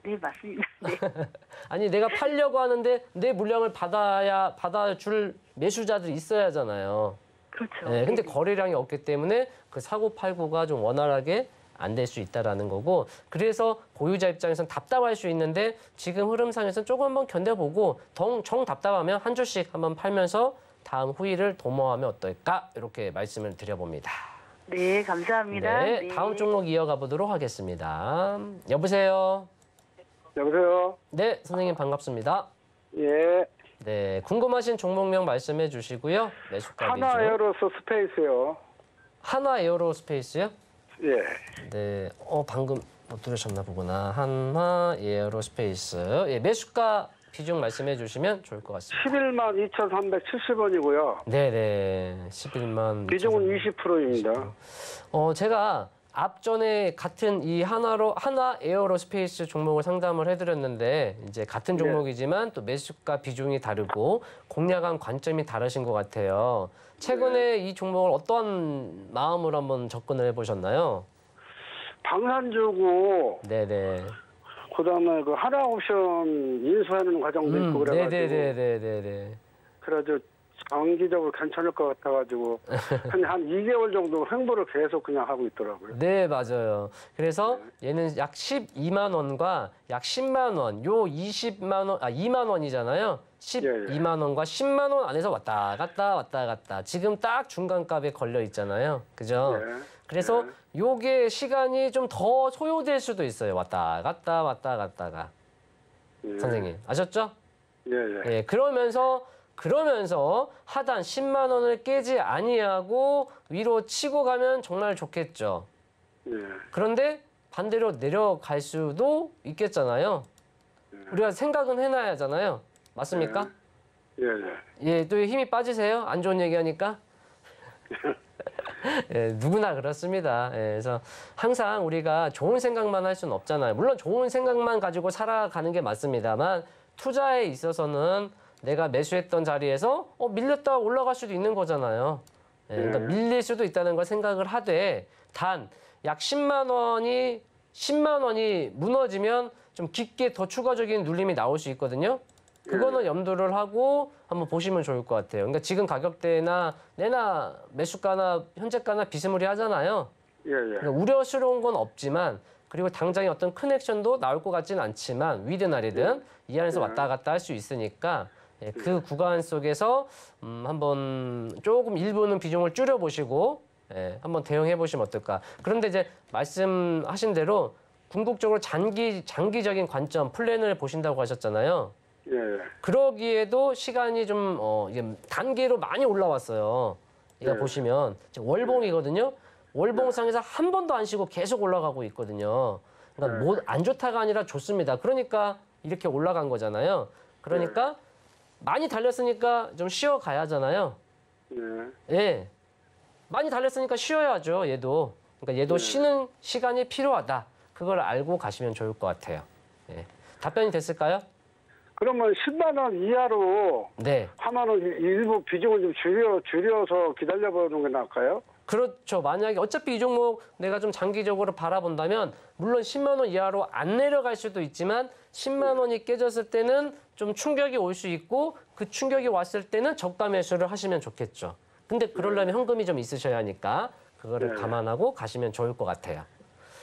네, 맞습니다. 네. 아니 내가 팔려고 하는데 내 물량을 받아야 받아줄 매수자들이 있어야 하잖아요. 그렇죠. 네, 근데 네, 네. 거래량이 없기 때문에 그 사고 팔고가 좀 원활하게 안될수 있다라는 거고 그래서 보유자 입장에선 답답할 수 있는데 지금 흐름상에서 는 조금 한번 견뎌보고 정, 답답하면 한줄씩 한번 팔면서 다음 후일을 도모하면 어떨까 이렇게 말씀을 드려봅니다. 네, 감사합니다. 네, 네. 다음 종목 이어가 보도록 하겠습니다. 여보세요. 여보세요. 네, 선생님 반갑습니다. 예. 네, 궁금하신 종목명 말씀해 주시고요. 네, 하나 에어로스 스페이스요. 하나 에어로스페이스요? 예. 네. 어 방금 못 들으셨나 보구나. 한화 예, 에어로스페이스 예, 매수가 비중 말씀해 주시면 좋을 것 같습니다. 11만 2,370원이고요. 네네. 11만. 비중은 20%입니다. 어 제가 앞전에 같은 이 하나로 하나 에어로스페이스 종목을 상담을 해드렸는데 이제 같은 네. 종목이지만 또 매수가 비중이 다르고 공략한 관점이 다르신 것 같아요. 최근에 네. 이 종목을 어떠한 마음으로 한번 접근을 해보셨나요? 방산주고 네네. 그다음에 그 하나옵션 인수하는 과정도 음, 있고 그래가지고 네네네네네. 그래가지고 장기적으로 괜찮을 것 같아가지고 한, 한 2개월 정도 횡보를 계속 그냥 하고 있더라고요. 네, 맞아요. 그래서 네. 얘는 약 12만 원과 약 10만 원, 요 20만 원, 아 2만 원이잖아요. 12만 예, 예. 원과 10만 원 안에서 왔다 갔다 왔다 갔다 지금 딱 중간값에 걸려 있잖아요. 그죠? 네. 그래서 네. 요게 시간이 좀 더 소요될 수도 있어요. 왔다 갔다 왔다 갔다가. 선생님 아셨죠? 예, 예. 예, 그러면서 그러면서 하단 10만 원을 깨지 아니하고 위로 치고 가면 정말 좋겠죠. 네. 그런데 반대로 내려갈 수도 있겠잖아요. 네. 우리가 생각은 해놔야 하잖아요. 맞습니까? 예, 예. 예, 예 또 힘이 빠지세요? 안 좋은 얘기 하니까? 예, 누구나 그렇습니다. 예, 그래서 항상 우리가 좋은 생각만 할 수는 없잖아요. 물론 좋은 생각만 가지고 살아가는 게 맞습니다만 투자에 있어서는 내가 매수했던 자리에서 어, 밀렸다 올라갈 수도 있는 거잖아요. 예, 그러니까 예. 밀릴 수도 있다는 걸 생각을 하되 단약 10만 원이 10만 원이 무너지면 좀 깊게 더 추가적인 눌림이 나올 수 있거든요. 그거는 예. 염두를 하고 한번 보시면 좋을 것 같아요. 그러니까 지금 가격대나 내나 매수가나 현재가나 비스무리하잖아요. 예, 예. 그러니까 우려스러운 건 없지만 그리고 당장에 어떤 큰 액션도 나올 것 같지는 않지만 위든 아래든 이 안에서 예. 왔다 갔다 할 수 있으니까 예, 네. 그 구간 속에서 음, 한번 조금 일부는 비중을 줄여 보시고 예, 한번 대응해 보시면 어떨까. 그런데 이제 말씀하신 대로 궁극적으로 장기 장기적인 관점 플랜을 보신다고 하셨잖아요. 예. 그러기에도 시간이 좀 어, 이게 단계로 많이 올라왔어요. 이거 예. 보시면 월봉이거든요. 월봉상에서 네. 한 번도 안 쉬고 계속 올라가고 있거든요. 그러니까 못, 뭐 안 좋다가 아니라 좋습니다. 그러니까 이렇게 올라간 거잖아요. 그러니까 많이 달렸으니까 좀 쉬어 가야 하잖아요. 네. 예. 많이 달렸으니까 쉬어야죠, 얘도. 그러니까 얘도 네. 쉬는 시간이 필요하다. 그걸 알고 가시면 좋을 것 같아요. 예. 답변이 됐을까요? 그러면 10만 뭐 원 이하로 네. 하면은 일부 비중을 좀 줄여 줄여서 기다려보는 게 나을까요? 그렇죠. 만약에 어차피 이 종목 내가 좀 장기적으로 바라본다면 물론 10만 원 이하로 안 내려갈 수도 있지만 10만 원이 깨졌을 때는 좀 충격이 올 수 있고 그 충격이 왔을 때는 저가 매수를 하시면 좋겠죠. 근데 그러려면 네. 현금이 좀 있으셔야 하니까 그거를 네. 감안하고 가시면 좋을 것 같아요.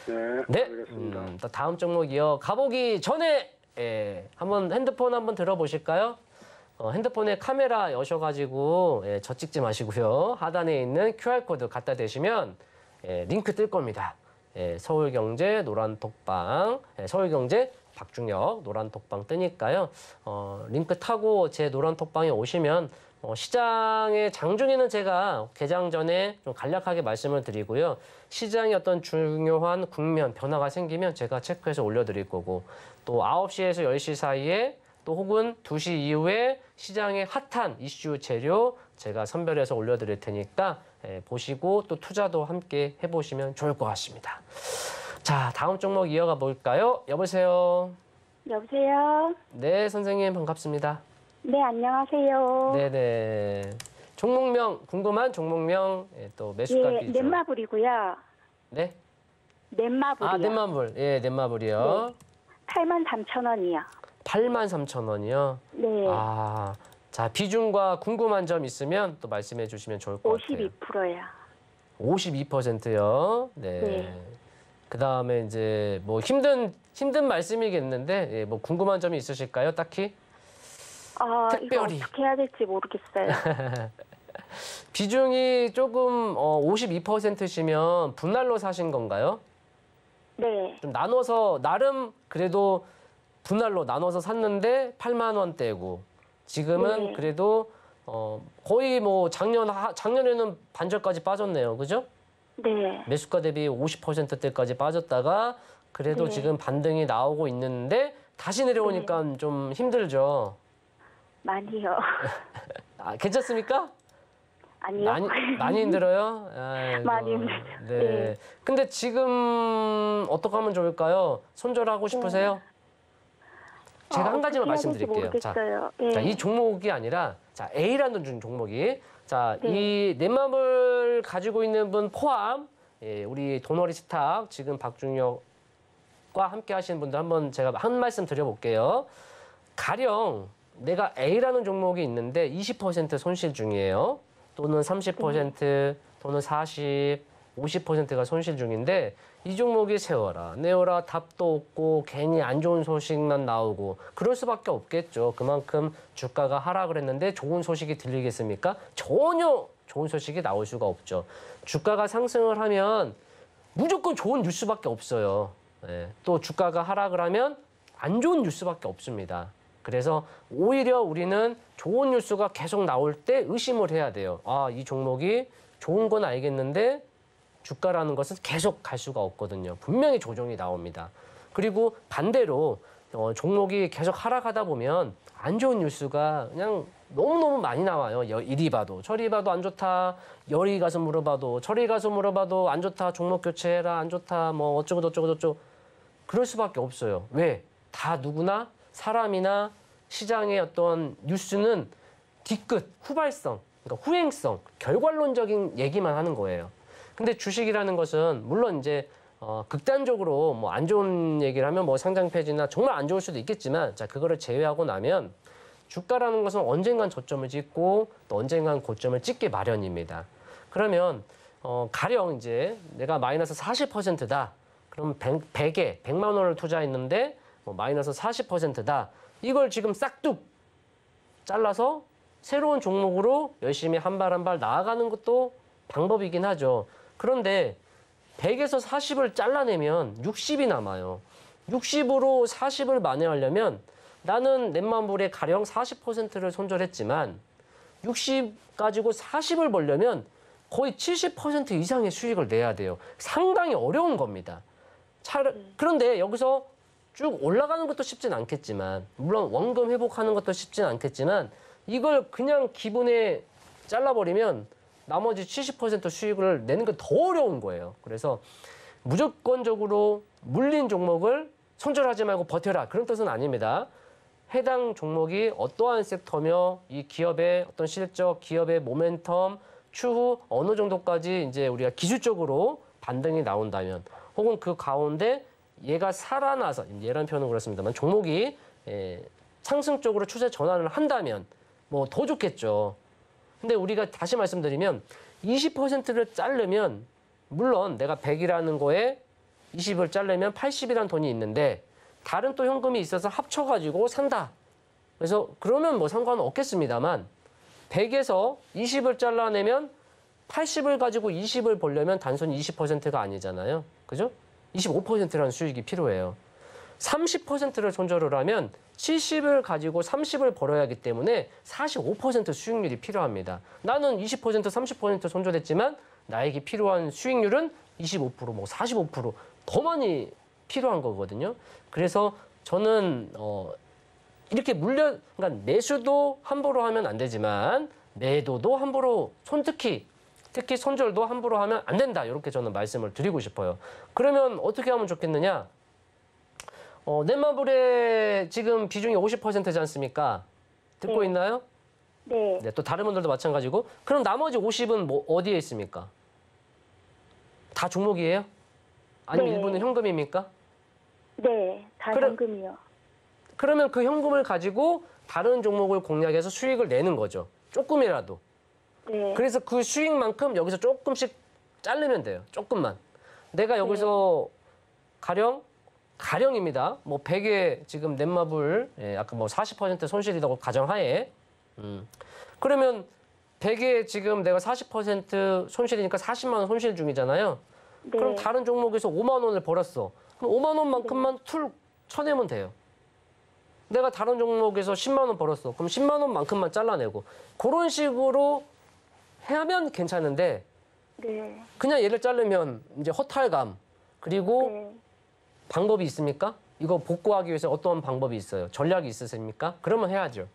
네, 네. 알겠습니다. 음, 다음 종목 이요 가보기 전에 예, 한번 핸드폰 한번 들어보실까요? 어, 핸드폰에 카메라 여셔가지고 예, 저 찍지 마시고요. 하단에 있는 QR코드 갖다 대시면 예, 링크 뜰 겁니다. 예, 서울경제 노란 독방, 예, 서울경제 박중혁 노란 톡방 뜨니까요. 어, 링크 타고 제 노란 톡방에 오시면 어, 시장의 장중에는 제가 개장 전에 좀 간략하게 말씀을 드리고요. 시장의 어떤 중요한 국면 변화가 생기면 제가 체크해서 올려드릴 거고 또 9시에서 10시 사이에 또 혹은 2시 이후에 시장의 핫한 이슈 재료 제가 선별해서 올려드릴 테니까 예, 보시고 또 투자도 함께 해보시면 좋을 것 같습니다. 자, 다음 종목 이어가 볼까요? 여보세요. 여보세요. 네, 선생님 반갑습니다. 네, 안녕하세요. 네, 네. 종목명 궁금한 종목명 예, 또매수가격죠 예, 넷마블이고요. 네. 넷마블이요. 아, 넷마블. 예, 넷마블이요. 네. 8만 3천 원이요. 8만 3천 원이요. 네. 아, 자 비중과 궁금한 점 있으면 또 말씀해 주시면 좋을 것 52%요. 같아요. 52%요. 52%요. 네. 네. 그 다음에 이제 뭐 힘든 힘든 말씀이겠는데 예, 뭐 궁금한 점이 있으실까요? 딱히 아, 특별히 이거 어떻게 해야 될지 모르겠어요. 비중이 조금 어, 52%시면 분할로 사신 건가요? 네. 좀 나눠서 나름 그래도 분할로 나눠서 샀는데 8만 원대고 지금은 네. 그래도 어, 거의 뭐 작년 하, 작년에는 반절까지 빠졌네요, 그죠? 네. 매수가 대비 50%대까지 빠졌다가 그래도 네. 지금 반등이 나오고 있는데 다시 내려오니까 네. 좀 힘들죠. 많이요. 아, 괜찮습니까? 아니요. 많이 많이 힘들어요. 아이고, 많이 힘들죠. 네. 네. 근데 지금 어떻게 하면 좋을까요? 손절하고 네. 싶으세요? 제가 아, 한 가지만 말씀드릴게요. 자, 모르겠어요. 예. 자, 이 종목이 아니라 자 A라는 종목이 자, 네. 이내 마음을 가지고 있는 분 포함 예, 우리 도너리 스탁 지금 박중혁과 함께 하시는 분들 한번 제가 한 말씀 드려볼게요. 가령 내가 A라는 종목이 있는데 20% 손실 중이에요. 또는 30% 또는 40 50%가 손실 중인데 이 종목이 세워라 내어라 답도 없고 괜히 안 좋은 소식만 나오고 그럴 수밖에 없겠죠. 그만큼 주가가 하락을 했는데 좋은 소식이 들리겠습니까? 전혀 좋은 소식이 나올 수가 없죠. 주가가 상승을 하면 무조건 좋은 뉴스밖에 없어요. 예. 또 주가가 하락을 하면 안 좋은 뉴스밖에 없습니다. 그래서 오히려 우리는 좋은 뉴스가 계속 나올 때 의심을 해야 돼요. 아, 이 종목이 좋은 건 알겠는데 주가라는 것은 계속 갈 수가 없거든요. 분명히 조정이 나옵니다. 그리고 반대로 어, 종목이 계속 하락하다 보면 안 좋은 뉴스가 그냥 너무너무 많이 나와요. 여, 이리 봐도 철이 봐도 안 좋다. 열이 가서 물어봐도 철이 가서 물어봐도 안 좋다. 종목 교체해라 안 좋다. 뭐 어쩌고 저쩌고 저쩌고 그럴 수밖에 없어요. 왜? 다 누구나 사람이나 시장의 어떤 뉴스는 뒤끝, 후발성, 그러니까 후행성, 결과론적인 얘기만 하는 거예요. 근데 주식이라는 것은 물론 이제 어, 극단적으로 뭐 안 좋은 얘기를 하면 뭐 상장 폐지나 정말 안 좋을 수도 있겠지만 자 그거를 제외하고 나면 주가라는 것은 언젠간 저점을 찍고 또 언젠간 고점을 찍기 마련입니다. 그러면 어, 가령 이제 내가 마이너스 40%다. 그럼 100, 100에 100만 원을 투자했는데 뭐 마이너스 40%다. 이걸 지금 싹둑 잘라서 새로운 종목으로 열심히 한 발 한 발 나아가는 것도 방법이긴 하죠. 그런데 100에서 40을 잘라내면 60이 남아요. 60으로 40을 만회하려면 나는 넷만불에 가령 40%를 손절했지만 60 가지고 40을 벌려면 거의 70% 이상의 수익을 내야 돼요. 상당히 어려운 겁니다. 그런데 여기서 쭉 올라가는 것도 쉽진 않겠지만 물론 원금 회복하는 것도 쉽진 않겠지만 이걸 그냥 기분에 잘라버리면 나머지 70% 수익을 내는 건 더 어려운 거예요. 그래서 무조건적으로 물린 종목을 손절하지 말고 버텨라. 그런 뜻은 아닙니다. 해당 종목이 어떠한 섹터며 이 기업의 어떤 실적, 기업의 모멘텀, 추후 어느 정도까지 이제 우리가 기술적으로 반등이 나온다면 혹은 그 가운데 얘가 살아나서 얘라 표현은 그렇습니다만 종목이 예, 상승 쪽으로 추세 전환을 한다면 뭐 더 좋겠죠. 근데 우리가 다시 말씀드리면 20%를 자르면 물론 내가 100이라는 거에 20을 자르면 80이라는 돈이 있는데 다른 또 현금이 있어서 합쳐가지고 산다. 그래서 그러면 뭐 상관은 없겠습니다만 100에서 20을 잘라내면 80을 가지고 20을 벌려면 단순히 20%가 아니잖아요. 그죠? 25%라는 수익이 필요해요. 30%를 손절을 하면 70을 가지고 30을 벌어야 하기 때문에 45% 수익률이 필요합니다. 나는 20% 30% 손절했지만 나에게 필요한 수익률은 25%뭐 45%더 많이 필요한 거거든요. 그래서 저는 어 이렇게 물려 그러니까 매수도 함부로 하면 안 되지만 매도도 함부로 손특히 특히 손절도 함부로 하면 안 된다. 이렇게 저는 말씀을 드리고 싶어요. 그러면 어떻게 하면 좋겠느냐? 어, 넷마블의 지금 비중이 50%지 않습니까? 듣고 네. 있나요? 네. 네, 또 다른 분들도 마찬가지고. 그럼 나머지 50은 뭐 어디에 있습니까? 다 종목이에요? 아니면 네. 일부는 현금입니까? 네, 다 그래- 현금이요. 그러면 그 현금을 가지고 다른 종목을 공략해서 수익을 내는 거죠. 조금이라도. 네, 그래서 그 수익만큼 여기서 조금씩 자르면 돼요. 조금만. 내가 네. 여기서 가령 가령입니다. 뭐 100에 지금 넷마블 예, 아까 뭐 40% 손실이라고 가정하에 음. 그러면 100에 지금 내가 40% 손실이니까 40만 원 손실 중이잖아요. 네. 그럼 다른 종목에서 5만 원을 벌었어. 그럼 5만 원만큼만 네. 툴 쳐내면 돼요. 내가 다른 종목에서 10만 원 벌었어. 그럼 10만 원만큼만 잘라내고 그런 식으로 하면 괜찮은데 네. 그냥 얘를 자르면 이제 허탈감 그리고 네. 방법이 있습니까? 이거 복구하기 위해서 어떠 방법이 있어요? 전략이 있으십니까? 그러면 해야죠.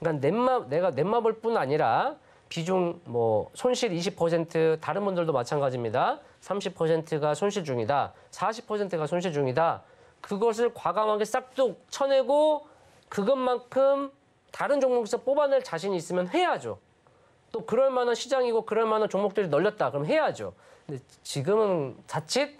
그러니까 넷마, 내가 넷마블 뿐 아니라 비중 뭐 손실 20% 다른 분들도 마찬가지입니다. 30%가 손실 중이다. 40%가 손실 중이다. 그것을 과감하게 싹둑 쳐내고 그것만큼 다른 종목에서 뽑아낼 자신이 있으면 해야죠. 또 그럴 만한 시장이고 그럴 만한 종목들이 널렸다. 그럼 해야죠. 근데 지금은 자칫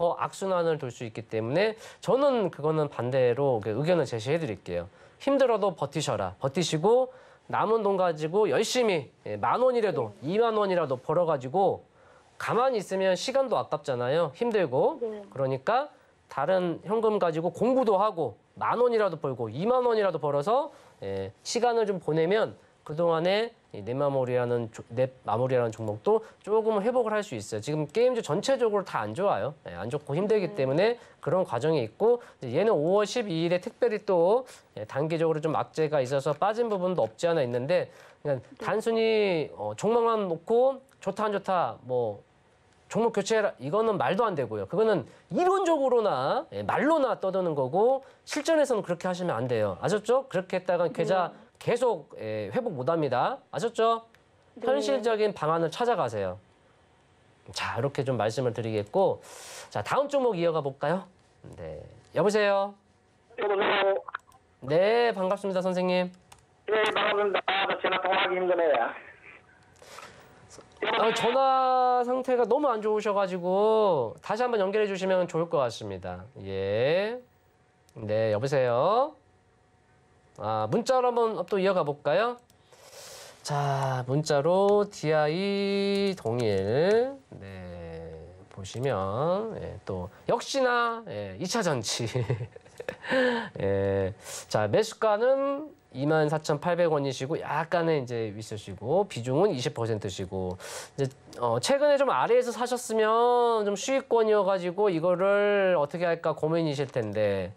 더 악순환을 돌 수 있기 때문에 저는 그거는 반대로 의견을 제시해 드릴게요. 힘들어도 버티셔라. 버티시고 남은 돈 가지고 열심히 예, 만 원이라도 이만 원이라도 벌어가지고 가만히 있으면 시간도 아깝잖아요. 힘들고 네. 그러니까 다른 현금 가지고 공부도 하고 만 원이라도 벌고 이만 원이라도 벌어서 예, 시간을 좀 보내면 그동안에 넷마무리라는 넷마무리라는 종목도 조금 회복을 할 수 있어요. 지금 게임즈 전체적으로 다 안 좋아요. 예, 안 좋고 힘들기 음. 때문에 그런 과정이 있고 얘는 5월 12일에 특별히 또 예, 단기적으로 좀 악재가 있어서 빠진 부분도 없지 않아 있는데 그냥 그러니까 네. 단순히 어, 종목만 놓고 좋다 안 좋다 뭐 종목 교체해라 이거는 말도 안 되고요. 그거는 이론적으로나 예, 말로나 떠드는 거고 실전에서는 그렇게 하시면 안 돼요. 아셨죠? 그렇게 했다가 계좌 음. 계속 예, 회복 못합니다. 아셨죠? 네. 현실적인 방안을 찾아가세요. 자 이렇게 좀 말씀을 드리겠고 자 다음 종목 이어가 볼까요? 네 여보세요. 여보세요. 네 반갑습니다 선생님. 네 반갑습니다. 아, 전화 통화하기 힘드네요. 아, 전화 상태가 너무 안 좋으셔가지고 다시 한번 연결해 주시면 좋을 것 같습니다. 예. 네 여보세요. 아, 문자로 한번 또 이어가 볼까요? 자, 문자로 DI 동일. 네. 보시면 예, 또 역시나 예, 2차 전치. 예, 자, 매수가는 24,800원이시고 약간의 이제 있으시고 비중은 20%시고 이제 어 최근에 좀 아래에서 사셨으면 좀 수익권이어 가지고 이거를 어떻게 할까 고민이실 텐데.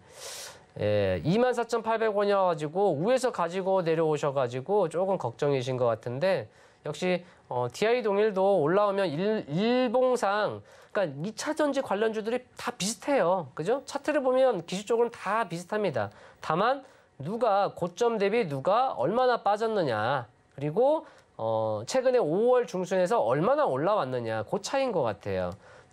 예, 24,800원이어가지고 위에서 가지고 내려오셔가지고 조금 걱정이신 것 같은데 역시 어, DI 동일도 올라오면 일, 일봉상 그러니까 2차 전지 관련주들이 다 비슷해요. 그죠? 차트를 보면 기술적으로다 비슷합니다. 다만 누가 고점 대비 누가 얼마나 빠졌느냐 그리고 어, 최근에 5월 중순에서 얼마나 올라왔느냐 그 차이인 것 같아요.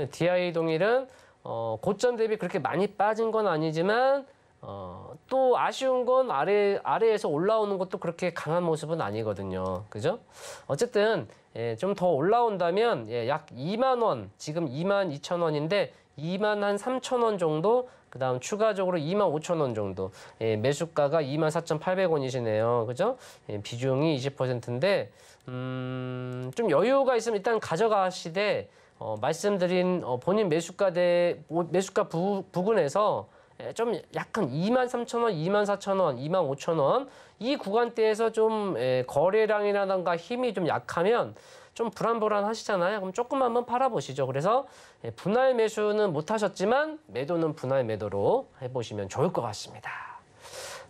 DI 동일은 어, 고점 대비 그렇게 많이 빠진 건 아니지만 어, 또 아쉬운 건 아래, 아래에서 올라오는 것도 그렇게 강한 모습은 아니거든요. 그죠? 어쨌든, 예, 좀 더 올라온다면, 예, 약 2만원, 지금 2만 2천원인데, 2만 한 3천원 정도, 그 다음 추가적으로 2만 5천원 정도, 예, 매수가가 2만 4,800원이시네요. 그죠? 예, 비중이 20%인데, 음, 좀 여유가 있으면 일단 가져가시되, 어, 말씀드린 어, 본인 매수가 대, 뭐, 매수가 부, 부근에서 예, 좀 약간 23,000원, 24,000원, 25,000원 이 구간대에서 좀거래량이라든가 예, 힘이 좀 약하면 좀 불안불안하시잖아요. 그럼 조금 한번 팔아보시죠. 그래서 예, 분할 매수는 못하셨지만 매도는 분할 매도로 해보시면 좋을 것 같습니다.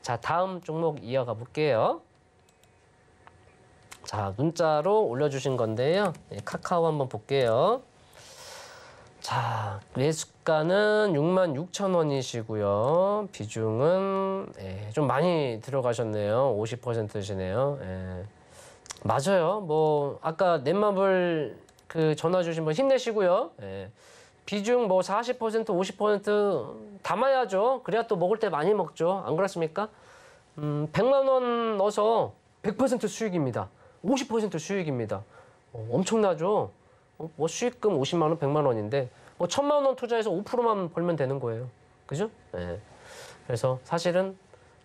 자, 다음 종목 이어가 볼게요. 자, 문자로 올려주신 건데요. 카카오 한번 볼게요. 자, 매수가는 6 6 0 0 0 원이시고요. 비중은 예, 좀 많이 들어가셨네요. 50%시네요. 예. 맞아요. 뭐 아까 넷마블 그 전화 주신 분 힘내시고요. 예. 비중 뭐 40% 50% 담아야죠. 그래야 또 먹을 때 많이 먹죠. 안 그렇습니까? 음, 100만 원 넣어서 100% 수익입니다. 50% 수익입니다. 어, 엄청나죠? 어, 뭐 수익금 50만 원, 100만 원인데 뭐 천만 원 투자해서 5%만 벌면 되는 거예요. 그죠? 네. 그래서 사실은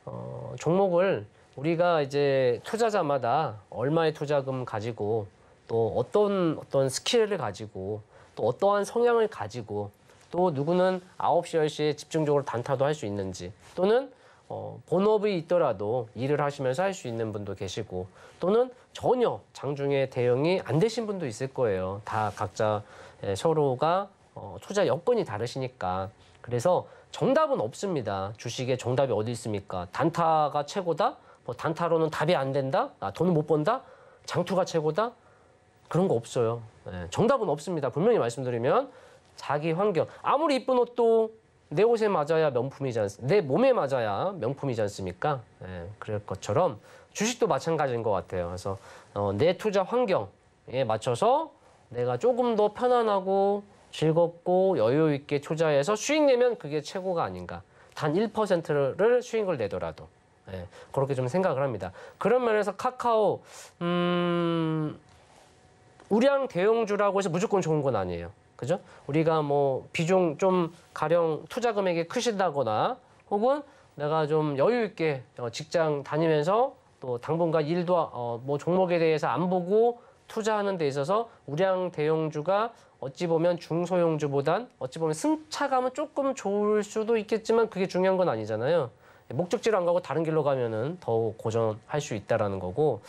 어, 종목을 우리가 이제 투자자마다 얼마의 투자금 가지고 또 어떤 어떤 스킬을 가지고 또 어떠한 성향을 가지고 또 누구는 9시, 10시에 집중적으로 단타도 할 수 있는지 또는 어, 본업이 있더라도 일을 하시면서 할 수 있는 분도 계시고 또는 전혀 장중에 대응이 안 되신 분도 있을 거예요. 다 각자 예, 서로가 어, 투자 여건이 다르시니까 그래서 정답은 없습니다. 주식에 정답이 어디 있습니까? 단타가 최고다? 뭐 단타로는 답이 안 된다? 아, 돈을 못 번다? 장투가 최고다? 그런 거 없어요. 예, 정답은 없습니다. 분명히 말씀드리면 자기 환경 아무리 이쁜 옷도 내 옷에 맞아야 명품이지 않습니까? 내 몸에 맞아야 명품이지 않습니까? 예, 그럴 것처럼 주식도 마찬가지인 것 같아요. 그래서 어, 내 투자 환경에 맞춰서 내가 조금 더 편안하고 즐겁고 여유 있게 투자해서 수익 내면 그게 최고가 아닌가. 단 1%를 수익을 내더라도. 예, 그렇게 좀 생각을 합니다. 그런 면에서 카카오, 음, 우량 대형주라고 해서 무조건 좋은 건 아니에요. 그죠? 우리가 뭐 비중 좀 가령 투자 금액이 크신다거나 혹은 내가 좀 여유 있게 어, 직장 다니면서 또 당분간 일도 어, 뭐 종목에 대해서 안 보고 투자하는 데 있어서 우량 대형주가 어찌 보면 중소형주보단 어찌 보면 승차감은 조금 좋을 수도 있겠지만 그게 중요한 건 아니잖아요. 목적지로 안 가고 다른 길로 가면은 더 고전할 수 있다라는 거고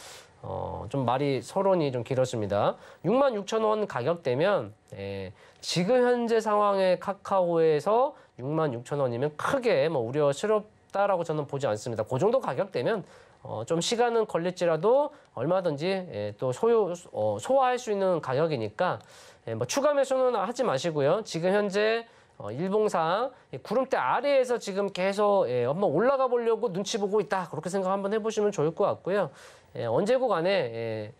어, 좀 말이 서론이 좀 길었습니다. 6만 6천 원 가격대면 예, 지금 현재 상황의 카카오에서 6만 6천 원이면 크게 뭐 우려스럽다라고 저는 보지 않습니다. 그 정도 가격대면 어, 좀 시간은 걸릴지라도 얼마든지 예, 또 소요, 어, 소화할 수 있는 가격이니까 예, 뭐 추가 매수는 하지 마시고요. 지금 현재 어, 일봉상 구름대 아래에서 지금 계속 예, 한번 올라가 보려고 눈치 보고 있다 그렇게 생각 한번 해보시면 좋을 것 같고요. 예, 언제고 간에 예,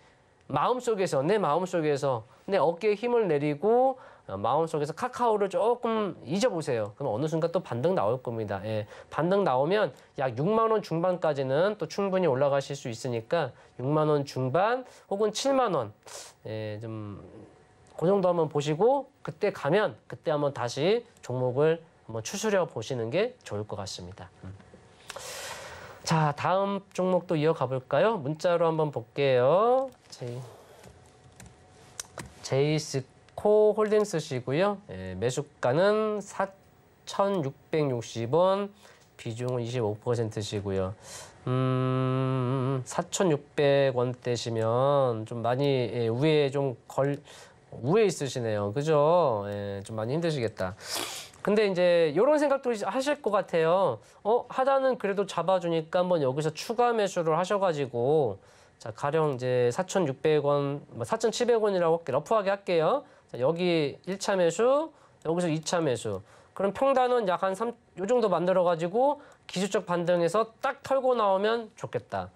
마음속에서 내 마음속에서 내 어깨에 힘을 내리고 어, 마음속에서 카카오를 조금 잊어보세요. 그럼 어느 순간 또 반등 나올 겁니다. 예, 반등 나오면 약 6만 원 중반까지는 또 충분히 올라가실 수 있으니까 6만 원 중반 혹은 7만 원, 예, 좀그 정도 한번 보시고 그때 가면 그때 한번 다시 종목을 한번 추스려 보시는 게 좋을 것 같습니다. 음. 자, 다음 종목도 이어가 볼까요? 문자로 한번 볼게요. 제 제이스코 홀딩스시고요. 예, 매수가는 4,660원, 비중은 25%시고요. 음, 4,600원대시면 좀 많이 예, 위에 좀 걸, 우에 있으시네요. 그죠? 예, 좀 많이 힘드시겠다. 근데 이제 이런 생각도 하실 것 같아요. 어 하단은 그래도 잡아주니까 한번 여기서 추가 매수를 하셔가지고 자 가령 이제 4,600원, 4,700원이라고 뭐 러프하게 할게요. 자, 여기 1차 매수, 여기서 2차 매수. 그럼 평단은 약 한 3, 요 정도 만들어가지고 기술적 반등에서 딱 털고 나오면 좋겠다.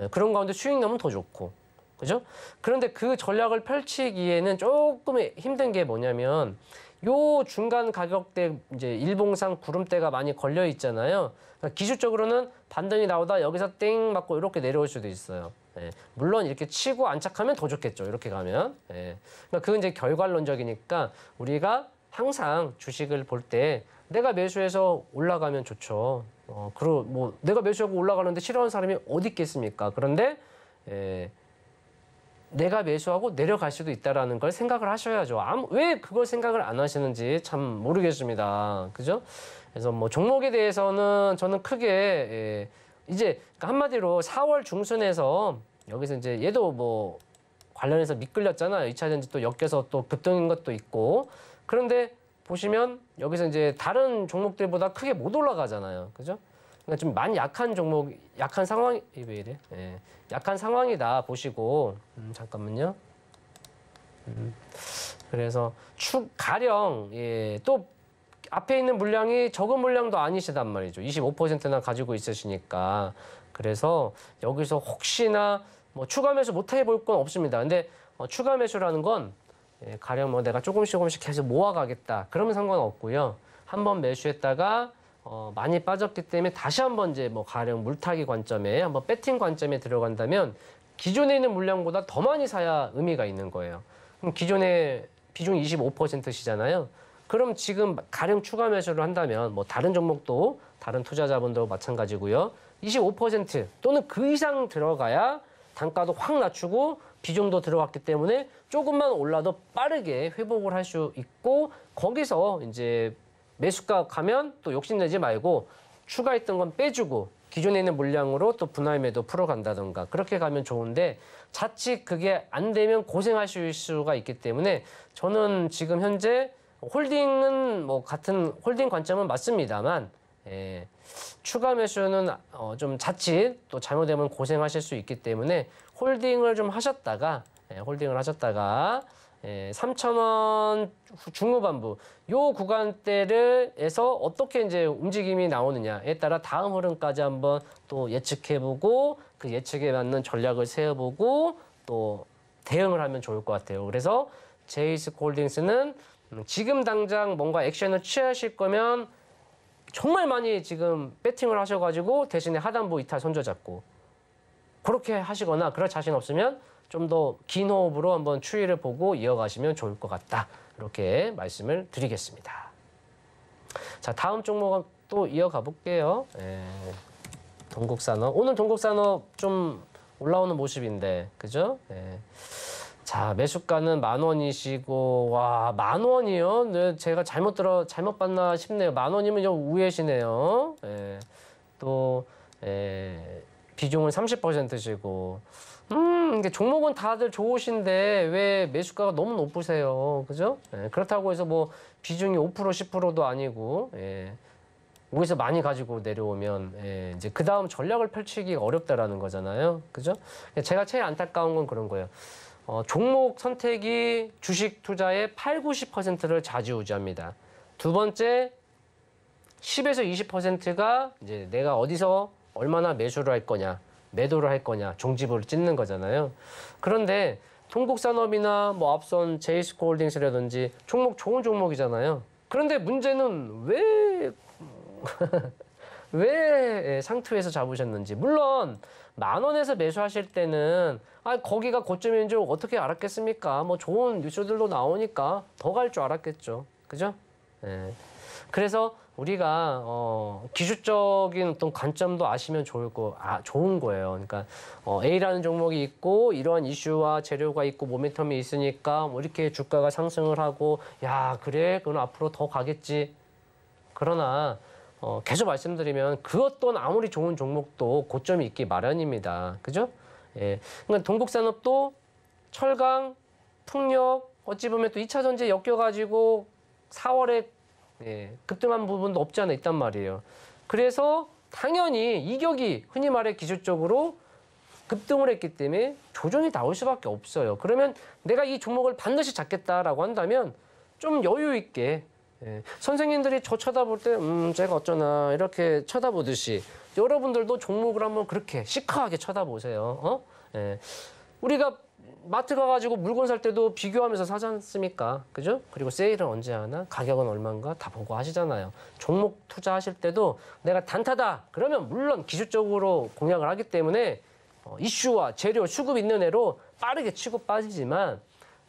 예, 그런 가운데 수익 나면 더 좋고. 그죠? 그런데 그 전략을 펼치기에는 조금 힘든 게 뭐냐면 요 중간 가격대 이제 일봉상 구름대가 많이 걸려 있잖아요. 그러니까 기술적으로는 반등이 나오다 여기서 땡 맞고 이렇게 내려올 수도 있어요. 예. 물론 이렇게 치고 안착하면 더 좋겠죠. 이렇게 가면. 예. 그러니까 그건 이제 결과론적이니까 우리가 항상 주식을 볼 때 내가 매수해서 올라가면 좋죠. 어, 그리고 뭐 내가 매수하고 올라가는데 싫어하는 사람이 어디 있겠습니까? 그런데 예, 내가 매수하고 내려갈 수도 있다라는 걸 생각을 하셔야죠. 왜 그걸 생각을 안 하시는지 참 모르겠습니다. 그죠? 그래서 뭐 종목에 대해서는 저는 크게 예, 이제 그러니까 한마디로 4월 중순에서 여기서 이제 얘도 뭐 관련해서 미끌렸잖아요. 2차전지 또 엮여서 또 급등인 것도 있고 그런데 보시면 여기서 이제 다른 종목들보다 크게 못 올라가잖아요. 그죠? 그러니까 좀만 약한 종목, 약한 상황이 왜 이래? 예. 약한 상황이다 보시고 음, 잠깐만요. 음. 그래서 축 가령 예, 또 앞에 있는 물량이 적은 물량도 아니시단 말이죠. 25%나 가지고 있으시니까. 그래서 여기서 혹시나 뭐 추가 매수 못 해볼 건 없습니다. 근데 어, 추가 매수라는 건 예, 가령 뭐 내가 조금씩 조금씩 계속 모아가겠다. 그러면 상관없고요. 한번 매수했다가 어, 많이 빠졌기 때문에 다시 한번 이제 뭐 가령 물타기 관점에 한번 배팅 관점에 들어간다면 기존에 있는 물량보다 더 많이 사야 의미가 있는 거예요. 그럼 기존에 비중 25%시잖아요. 그럼 지금 가령 추가 매수를 한다면 뭐 다른 종목도 다른 투자자분도 마찬가지고요. 25% 또는 그 이상 들어가야 단가도 확 낮추고 비중도 들어갔기 때문에 조금만 올라도 빠르게 회복을 할 수 있고 거기서 이제 매수가 가면 또 욕심내지 말고 추가했던 건 빼주고 기존에 있는 물량으로 또 분할 매도 풀어간다던가 그렇게 가면 좋은데 자칫 그게 안 되면 고생하실 수가 있기 때문에 저는 지금 현재 홀딩은 뭐 같은 홀딩 관점은 맞습니다만 예, 추가 매수는 어, 좀 자칫 또 잘못되면 고생하실 수 있기 때문에 홀딩을 좀 하셨다가 예, 홀딩을 하셨다가 3,000원 예, 중후반부 이구간대를해서 어떻게 이제 움직임이 나오느냐에 따라 다음 흐름까지 한번 또 예측해보고 그 예측에 맞는 전략을 세워보고 또 대응을 하면 좋을 것 같아요. 그래서 제이스 콜딩스는 지금 당장 뭔가 액션을 취하실 거면 정말 많이 지금 배팅을 하셔가지고 대신에 하단부 이탈 손절 잡고 그렇게 하시거나 그럴 자신 없으면 좀더긴 호흡으로 한번 추이를 보고 이어가시면 좋을 것 같다. 이렇게 말씀을 드리겠습니다. 자, 다음 종목 또 이어가 볼게요. 예, 동국산업. 오늘 동국산업 좀 올라오는 모습인데, 그죠? 예. 자, 매수가는 만 원이시고, 와, 만 원이요? 네, 제가 잘못 들어, 잘못 봤나 싶네요. 만 원이면 좀 우회시네요. 예, 또, 예, 비중은 30%시고, 음, 이제 종목은 다들 좋으신데 왜 매수가가 너무 높으세요. 그죠? 예, 그렇다고 해서 뭐 비중이 5% 10%도 아니고 예. 여기서 많이 가지고 내려오면 예, 이제 그 다음 전략을 펼치기 가 어렵다라는 거잖아요. 그죠? 예, 제가 제일 안타까운 건 그런 거예요. 어, 종목 선택이 주식 투자의 8, 90%를 좌지우지합니다. 두 번째 10에서 20%가 이제 내가 어디서 얼마나 매수를 할 거냐. 매도를 할 거냐, 종지부를 찢는 거잖아요. 그런데 통곡산업이나 뭐 앞선 제이스코홀딩스라든지 종목 좋은 종목이잖아요. 그런데 문제는 왜, 왜 상투에서 잡으셨는지. 물론, 만 원에서 매수하실 때는, 아, 거기가 고점인 줄 어떻게 알았겠습니까? 뭐 좋은 뉴스들도 나오니까 더 갈 줄 알았겠죠. 그죠? 예. 그래서 우리가 어, 기술적인 어떤 관점도 아시면 좋을 거, 아, 좋은 거예요. 그러니까 어, A라는 종목이 있고 이러한 이슈와 재료가 있고 모멘텀이 있으니까 뭐 이렇게 주가가 상승을 하고 야 그래 그건 앞으로 더 가겠지. 그러나 어, 계속 말씀드리면 그것떤 아무리 좋은 종목도 고점이 있기 마련입니다. 그죠? 예. 그러니까 동국산업도 철강, 풍력 어찌 보면 또 2차 전지 엮여가지고 4월에 예, 급등한 부분도 없지 않아 있단 말이에요. 그래서 당연히 이격이 흔히 말해 기술적으로 급등을 했기 때문에 조정이 나올 수밖에 없어요. 그러면 내가 이 종목을 반드시 잡겠다라고 한다면 좀 여유 있게 예. 선생님들이 저 쳐다볼 때, 음, 제가 어쩌나, 이렇게 쳐다보듯이, 여러분들도 종목을 한번 그렇게 시크하게 쳐다보세요. 어? 예. 우리가 마트 가가지고 물건 살 때도 비교하면서 사지 않습니까? 그죠? 그리고 세일은 언제 하나, 가격은 얼마인가 다 보고 하시잖아요. 종목 투자하실 때도 내가 단타다! 그러면 물론 기술적으로 공략을 하기 때문에 어, 이슈와 재료, 수급 있는 애로 빠르게 치고 빠지지만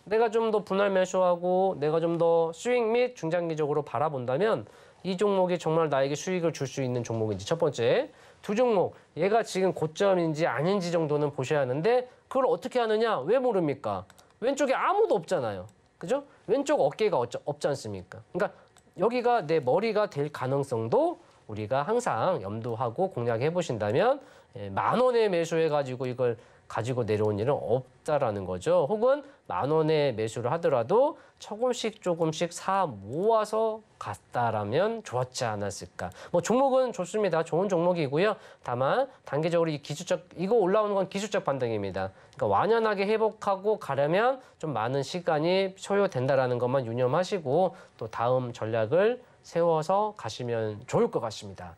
내가 좀 더 분할 매수하고 내가 좀 더 스윙 및 중장기적으로 바라본다면 이 종목이 정말 나에게 수익을 줄 수 있는 종목인지 첫 번째 두 종목 얘가 지금 고점인지 아닌지 정도는 보셔야 하는데 그걸 어떻게 하느냐? 왜 모릅니까? 왼쪽에 아무도 없잖아요. 그죠? 왼쪽 어깨가 없지, 없지 않습니까? 그러니까 여기가 내 머리가 될 가능성도 우리가 항상 염두하고 공략해 보신다면 예, 만 원에 매수해 가지고 이걸 가지고 내려온 일은 없다라는 거죠. 혹은 만 원에 매수를 하더라도 조금씩 조금씩 사 모아서 갔다라면 좋았지 않았을까. 뭐 종목은 좋습니다. 좋은 종목이고요. 다만 단기적으로 이 기술적 이거 올라오는 건 기술적 반등입니다. 그러니까 완연하게 회복하고 가려면 좀 많은 시간이 소요된다라는 것만 유념하시고 또 다음 전략을 세워서 가시면 좋을 것 같습니다.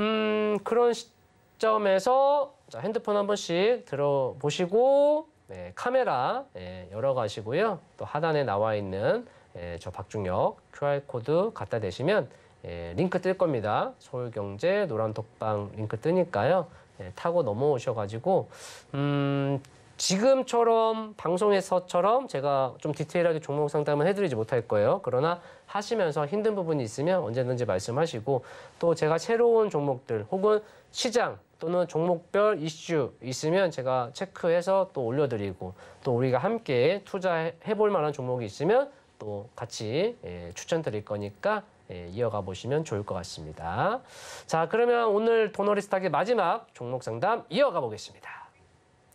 음, 그런 시점에서 자, 핸드폰 한 번씩 들어보시고 네, 카메라 예, 열어가시고요. 또 하단에 나와 있는 예, 저 박중혁 QR코드 갖다 대시면 예, 링크 뜰 겁니다. 서울경제 노란톡방 링크 뜨니까요. 예, 타고 넘어오셔가지고 음, 지금처럼 방송에서처럼 제가 좀 디테일하게 종목 상담을 해드리지 못할 거예요. 그러나 하시면서 힘든 부분이 있으면 언제든지 말씀하시고 또 제가 새로운 종목들 혹은 시장 또는 종목별 이슈 있으면 제가 체크해서 또 올려드리고 또 우리가 함께 투자해 볼 만한 종목이 있으면 또 같이 예, 추천드릴 거니까 예, 이어가 보시면 좋을 것 같습니다. 자 그러면 오늘 도너리스탁의 마지막 종목 상담 이어가 보겠습니다.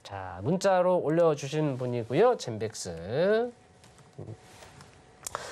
자 문자로 올려주신 분이고요. 젠백스.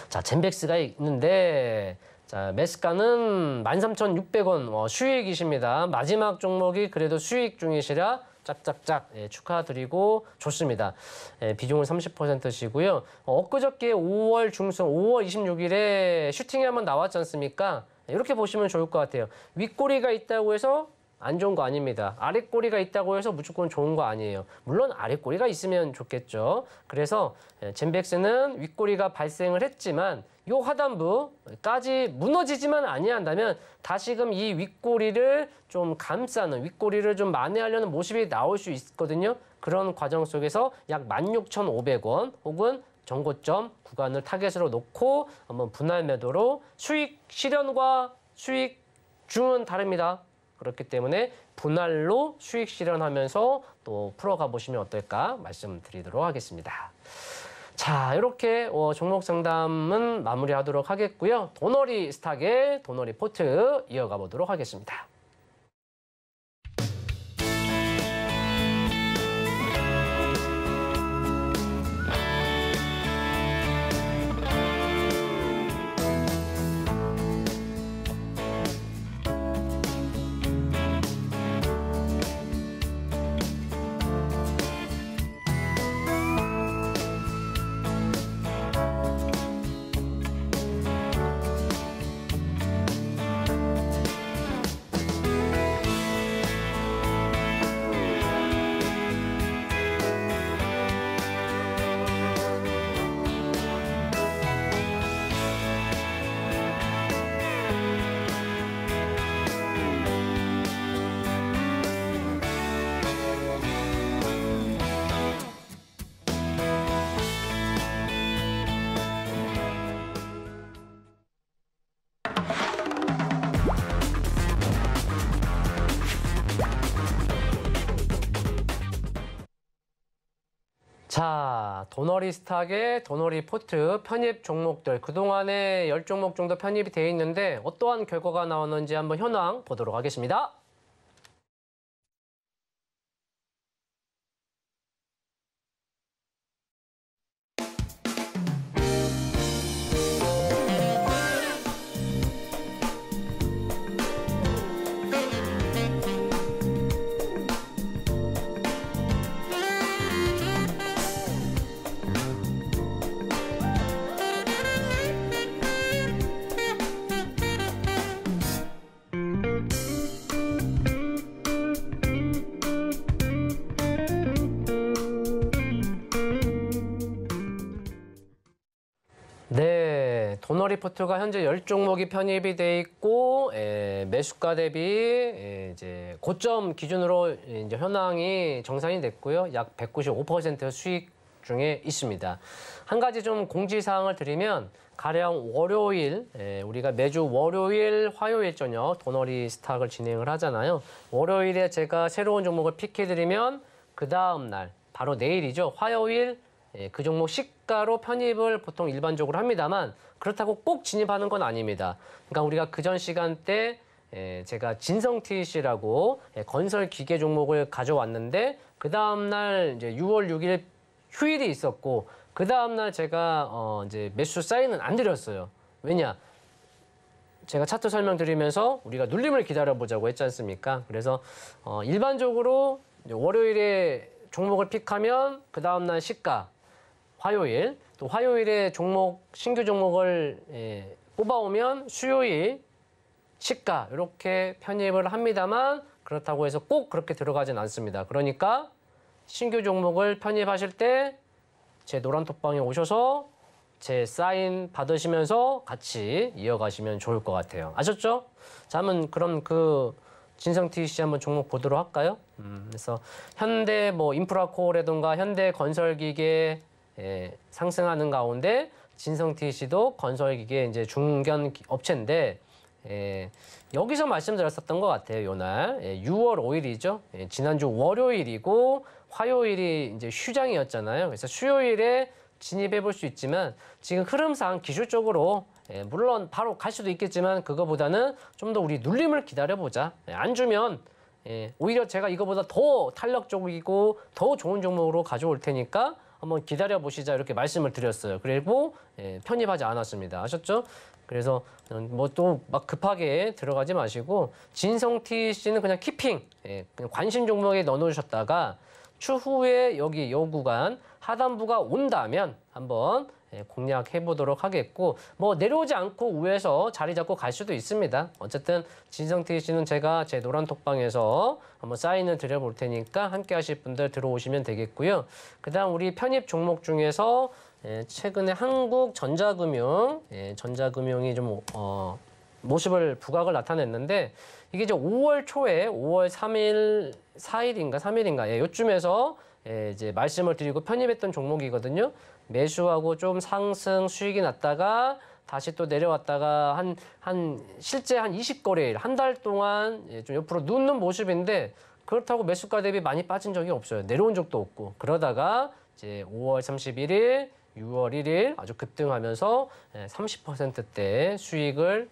자, 젠백스가 있는데 자, 메스카는 13,600원 어, 수익이십니다. 마지막 종목이 그래도 수익 중이시라 짝짝짝 예, 축하드리고 좋습니다. 예, 비중은 30%시고요. 어, 엊그저께 5월 중순 5월 26일에 슈팅이 한번 나왔지 않습니까? 이렇게 보시면 좋을 것 같아요. 윗꼬리가 있다고 해서 안 좋은 거 아닙니다. 아랫꼬리가 있다고 해서 무조건 좋은 거 아니에요. 물론 아랫꼬리가 있으면 좋겠죠. 그래서 예, 젠백스는 윗꼬리가 발생을 했지만 요 하단부까지 무너지지만 아니한다면 다시금 이 윗꼬리를 좀 감싸는 윗꼬리를 좀 만회하려는 모습이 나올 수 있거든요. 그런 과정 속에서 약 16,500원 혹은 정고점 구간을 타겟으로 놓고 한번 분할 매도로 수익 실현과 수익 중은 다릅니다. 그렇기 때문에 분할로 수익 실현하면서 또 풀어가 보시면 어떨까 말씀드리도록 하겠습니다. 자, 이렇게 어, 종목 상담은 마무리하도록 하겠고요. 도너리 스탁의 도너리 포트 이어가 보도록 하겠습니다. 도너리 스탁의 도너리 포트 편입 종목들 그동안에 1 0종목 정도 편입이 돼 있는데 어떠한 결과가 나오는지 한번 현황 보도록 하겠습니다. 도너리포트가 현재 열 종목이 편입이 돼 있고 에, 예, 매수가 대비 에, 예, 이제 고점 기준으로 이제 현황이 정산이 됐고요. 약 195% 수익 중에 있습니다. 한 가지 좀 공지 사항을 드리면 가령 월요일 에, 예, 우리가 매주 월요일 화요일 저녁 도너리 스탁을 진행을 하잖아요. 월요일에 제가 새로운 종목을 픽해 드리면 그 다음 날 바로 내일이죠. 화요일 예, 그 종목 시가로 편입을 보통 일반적으로 합니다만 그렇다고 꼭 진입하는 건 아닙니다. 그러니까 우리가 그 전 시간때 예, 제가 진성 TEC라고 예, 건설 기계 종목을 가져왔는데 그 다음 날 이제 6월 6일 휴일이 있었고 그 다음 날 제가 어 이제 매수 사인은 안 드렸어요. 왜냐? 제가 차트 설명드리면서 우리가 눌림을 기다려보자고 했지 않습니까? 그래서 어 일반적으로 월요일에 종목을 픽하면 그 다음날 시가 화요일 또 화요일에 종목 신규 종목을 예, 뽑아오면 수요일 시가 이렇게 편입을 합니다만 그렇다고 해서 꼭 그렇게 들어가진 않습니다. 그러니까 신규 종목을 편입하실 때 제 노란 톡방에 오셔서 제 사인 받으시면서 같이 이어가시면 좋을 것 같아요. 아셨죠? 자, 한 그럼 그 진성 TC 한번 종목 보도록 할까요? 음, 그래서 현대 뭐 인프라코어라든가 현대 건설기계 예, 상승하는 가운데 진성T 씨도 건설기계 이제 중견 업체인데 예, 여기서 말씀드렸었던 것 같아요. 요날 예, 6월 5일이죠. 예, 지난주 월요일이고 화요일이 이제 휴장이었잖아요. 그래서 수요일에 진입해 볼 수 있지만 지금 흐름상 기술적으로 예, 물론 바로 갈 수도 있겠지만 그거보다는 좀 더 우리 눌림을 기다려보자. 예, 안 주면 예, 오히려 제가 이거보다 더 탄력적이고 더 좋은 종목으로 가져올 테니까 한번 기다려 보시자 이렇게 말씀을 드렸어요. 그리고 예, 편입하지 않았습니다. 아셨죠? 그래서 음, 뭐또 막 급하게 들어가지 마시고 진성티 씨는 그냥 키핑, 예, 그냥 관심 종목에 넣어놓으셨다가 추후에 여기 요 구간 하단부가 온다면 한번 예, 공략해 보도록 하겠고 뭐 내려오지 않고 우에서 자리 잡고 갈 수도 있습니다. 어쨌든 진성태 씨는 제가 제 노란 톡방에서 한번 사인을 드려볼 테니까 함께 하실 분들 들어오시면 되겠고요. 그다음 우리 편입 종목 중에서 예, 최근에 한국 전자금융 예, 전자금융이 좀 어, 모습을 부각을 나타냈는데 이게 이제 5월 초에 5월 3일 4일인가 3일인가 예, 요쯤에서 예, 이제 말씀을 드리고 편입했던 종목이거든요. 매수하고 좀 상승 수익이 났다가 다시 또 내려왔다가 한, 한, 실제 한 20거래일, 한 달 동안 예, 좀 옆으로 눕는 모습인데 그렇다고 매수가 대비 많이 빠진 적이 없어요. 내려온 적도 없고. 그러다가 이제 5월 31일, 6월 1일 아주 급등하면서 30%대 예, 수익을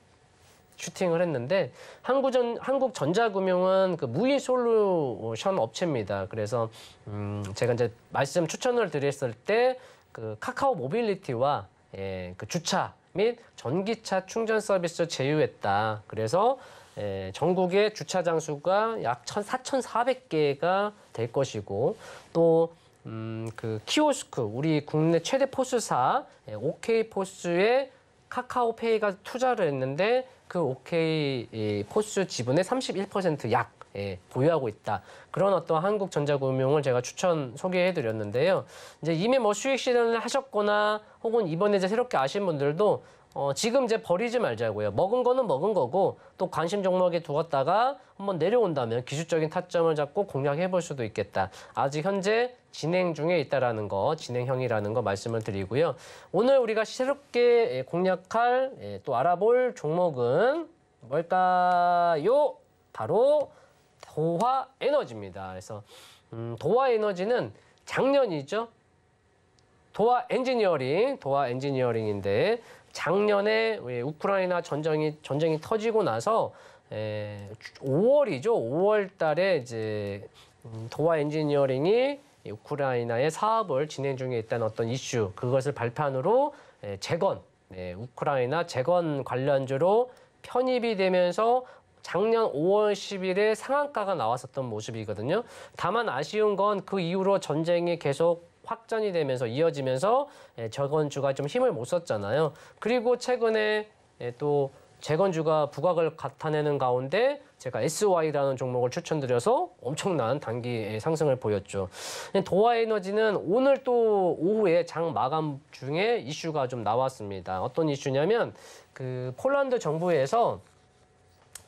슈팅을 했는데 한국전 한국전자금융은 그 무인 솔루션 업체입니다. 그래서 음 제가 이제 말씀 추천을 드렸을 때그 카카오 모빌리티와 예, 그 주차 및 전기차 충전 서비스 제휴했다. 그래서 예, 전국의 주차 장수가 약 4,400개가 될 것이고 또 음, 그 키오스크 우리 국내 최대 포스사 예, OK 포스에 카카오페이가 투자를 했는데 그 OK 포스 지분의 31%약 예, 보유하고 있다. 그런 어떤 한국 전자금융을 제가 추천 소개해 드렸는데요. 이제 이미 뭐 수익 실현을 하셨거나 혹은 이번에 이제 새롭게 아신 분들도 어, 지금 이제 버리지 말자고요. 먹은 거는 먹은 거고 또 관심 종목에 두었다가 한번 내려온다면 기술적인 타점을 잡고 공략해 볼 수도 있겠다. 아직 현재 진행 중에 있다라는 거, 진행형이라는 거 말씀을 드리고요. 오늘 우리가 새롭게 예, 공략할 예, 또 알아볼 종목은 뭘까요? 바로 도화 에너지입니다. 그래서 음, 도화 에너지는 작년이죠. 도화 엔지니어링, 도화 엔지니어링인데 작년에 우크라이나 전쟁이 전쟁이 터지고 나서 에, 5월이죠. 5월 달에 이제 음, 도화 엔지니어링이 우크라이나의 사업을 진행 중에 있다는 어떤 이슈 그것을 발판으로 재건 네, 우크라이나 재건 관련주로 편입이 되면서 작년 5월 10일에 상한가가 나왔었던 모습이거든요. 다만 아쉬운 건 그 이후로 전쟁이 계속 확전이 되면서 이어지면서 예, 재건주가 좀 힘을 못 썼잖아요. 그리고 최근에 예, 또 재건주가 부각을 갖타내는 가운데 제가 SY라는 종목을 추천드려서 엄청난 단기 상승을 보였죠. 예, 도화에너지는 오늘 또 오후에 장 마감 중에 이슈가 좀 나왔습니다. 어떤 이슈냐면 그 폴란드 정부에서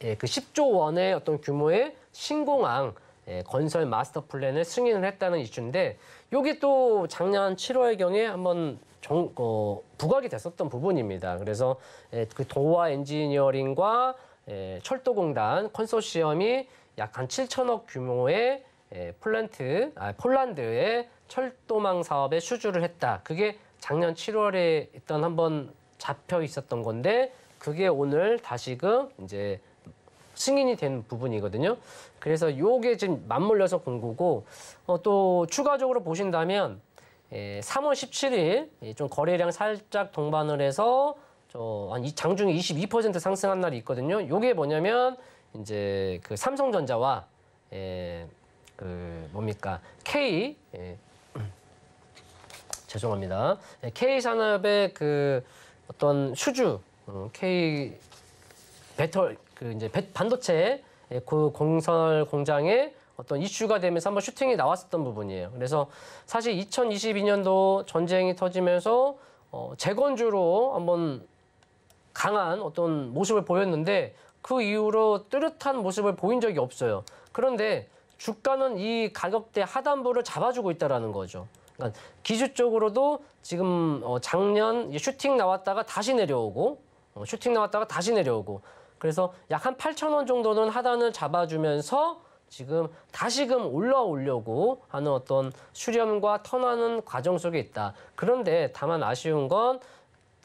예, 그 10조 원의 어떤 규모의 신공항 예, 건설 마스터 플랜을 승인을 했다는 이슈인데 여게또 작년 7월경에 한번 정, 어, 부각이 됐었던 부분입니다. 그래서 예, 그 도와 엔지니어링과 예, 철도공단 컨소시엄이 약 한 7천억 규모의 예, 폴란트 아, 폴란드의 철도망 사업에 수주를 했다. 그게 작년 7월에 있던 한번 잡혀 있었던 건데 그게 오늘 다시금 이제 승인이 된 부분이거든요. 그래서 요게 지금 맞물려서 공고고 어, 또 추가적으로 보신다면 예, 3월 17일 예, 좀 거래량 살짝 동반을 해서 저한 장중에 22% 상승한 날이 있거든요. 요게 뭐냐면 이제 그 삼성전자와 예, 그 뭡니까 K 예, 죄송합니다. 예, K 산업의 그 어떤 수주 음, K 배터 리그 이제 반도체 예, 그 공설 공장에 어떤 이슈가 되면서 한번 슈팅이 나왔었던 부분이에요. 그래서 사실 2022년도 전쟁이 터지면서 어, 재건주로 한번 강한 어떤 모습을 보였는데 그 이후로 뚜렷한 모습을 보인 적이 없어요. 그런데 주가는 이 가격대 하단부를 잡아주고 있다라는 거죠. 그러니까 기술적으로도 지금 어, 작년 슈팅 나왔다가 다시 내려오고 어, 슈팅 나왔다가 다시 내려오고 그래서 약 한 8천 원 정도는 하단을 잡아주면서 지금 다시금 올라오려고 하는 어떤 수렴과 턴하는 과정 속에 있다. 그런데 다만 아쉬운 건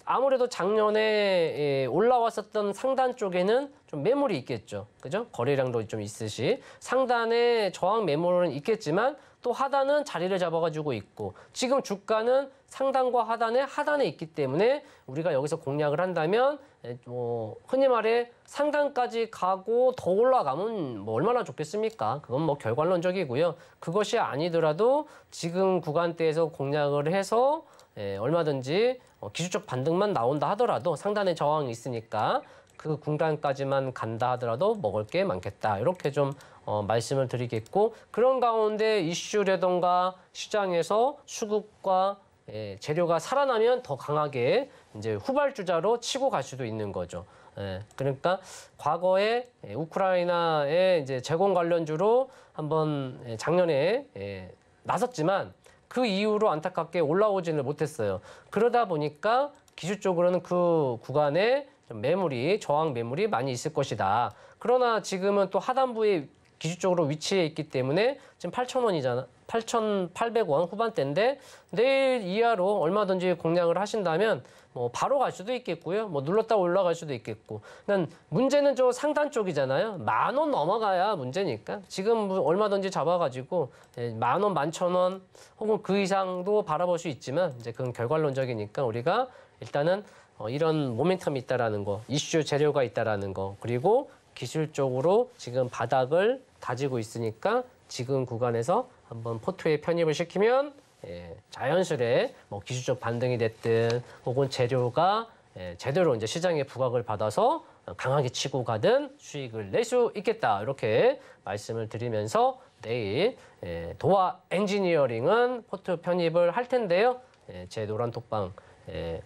아무래도 작년에 예, 올라왔었던 상단 쪽에는 좀 매물이 있겠죠. 그죠? 거래량도 좀 있으시. 상단에 저항 매물은 있겠지만 또 하단은 자리를 잡아가지고 있고 지금 주가는 상단과 하단에 하단에 있기 때문에 우리가 여기서 공략을 한다면 예, 뭐 흔히 말해 상단까지 가고 더 올라가면 뭐 얼마나 좋겠습니까? 그건 뭐 결관론적이고요. 그것이 아니더라도 지금 구간대에서 공략을 해서 예, 얼마든지 어, 기술적 반등만 나온다 하더라도 상단에 저항이 있으니까 그 군간까지만 간다 하더라도 먹을 게 많겠다. 이렇게 좀 어, 말씀을 드리겠고 그런 가운데 이슈라던가 시장에서 수급과 예, 재료가 살아나면 더 강하게 이제 후발주자로 치고 갈 수도 있는 거죠. 예, 그러니까 과거에 예, 우크라이나의 이제 제공 관련주로 한번 예, 작년에 예, 나섰지만 그 이후로 안타깝게 올라오지는 못했어요. 그러다 보니까 기술적으로는 그 구간에 매물이 저항 매물이 많이 있을 것이다. 그러나 지금은 또 하단부에 기술적으로 위치해 있기 때문에 지금 8,000원이잖아. 8,800원 후반대인데 내일 이하로 얼마든지 공략을 하신다면 뭐 바로 갈 수도 있겠고요. 뭐 눌렀다 올라갈 수도 있겠고. 난 문제는 저 상단 쪽이잖아요. 만원 넘어가야 문제니까. 지금 뭐 얼마든지 잡아가지고 예, 만 원, 만천 원 혹은 그 이상도 바라볼 수 있지만 이제 그건 결과론적이니까 우리가 일단은 어, 이런 모멘텀이 있다라는 거, 이슈 재료가 있다라는 거, 그리고 기술적으로 지금 바닥을 다지고 있으니까 지금 구간에서 한번 포트에 편입을 시키면 예, 자연스레 뭐 기술적 반등이 됐든 혹은 재료가 예, 제대로 이제 시장에 부각을 받아서 강하게 치고 가든 수익을 낼 수 있겠다 이렇게 말씀을 드리면서 내일 예, 도화 엔지니어링은 포트 편입을 할 텐데요. 예, 제 노란 톡방 예,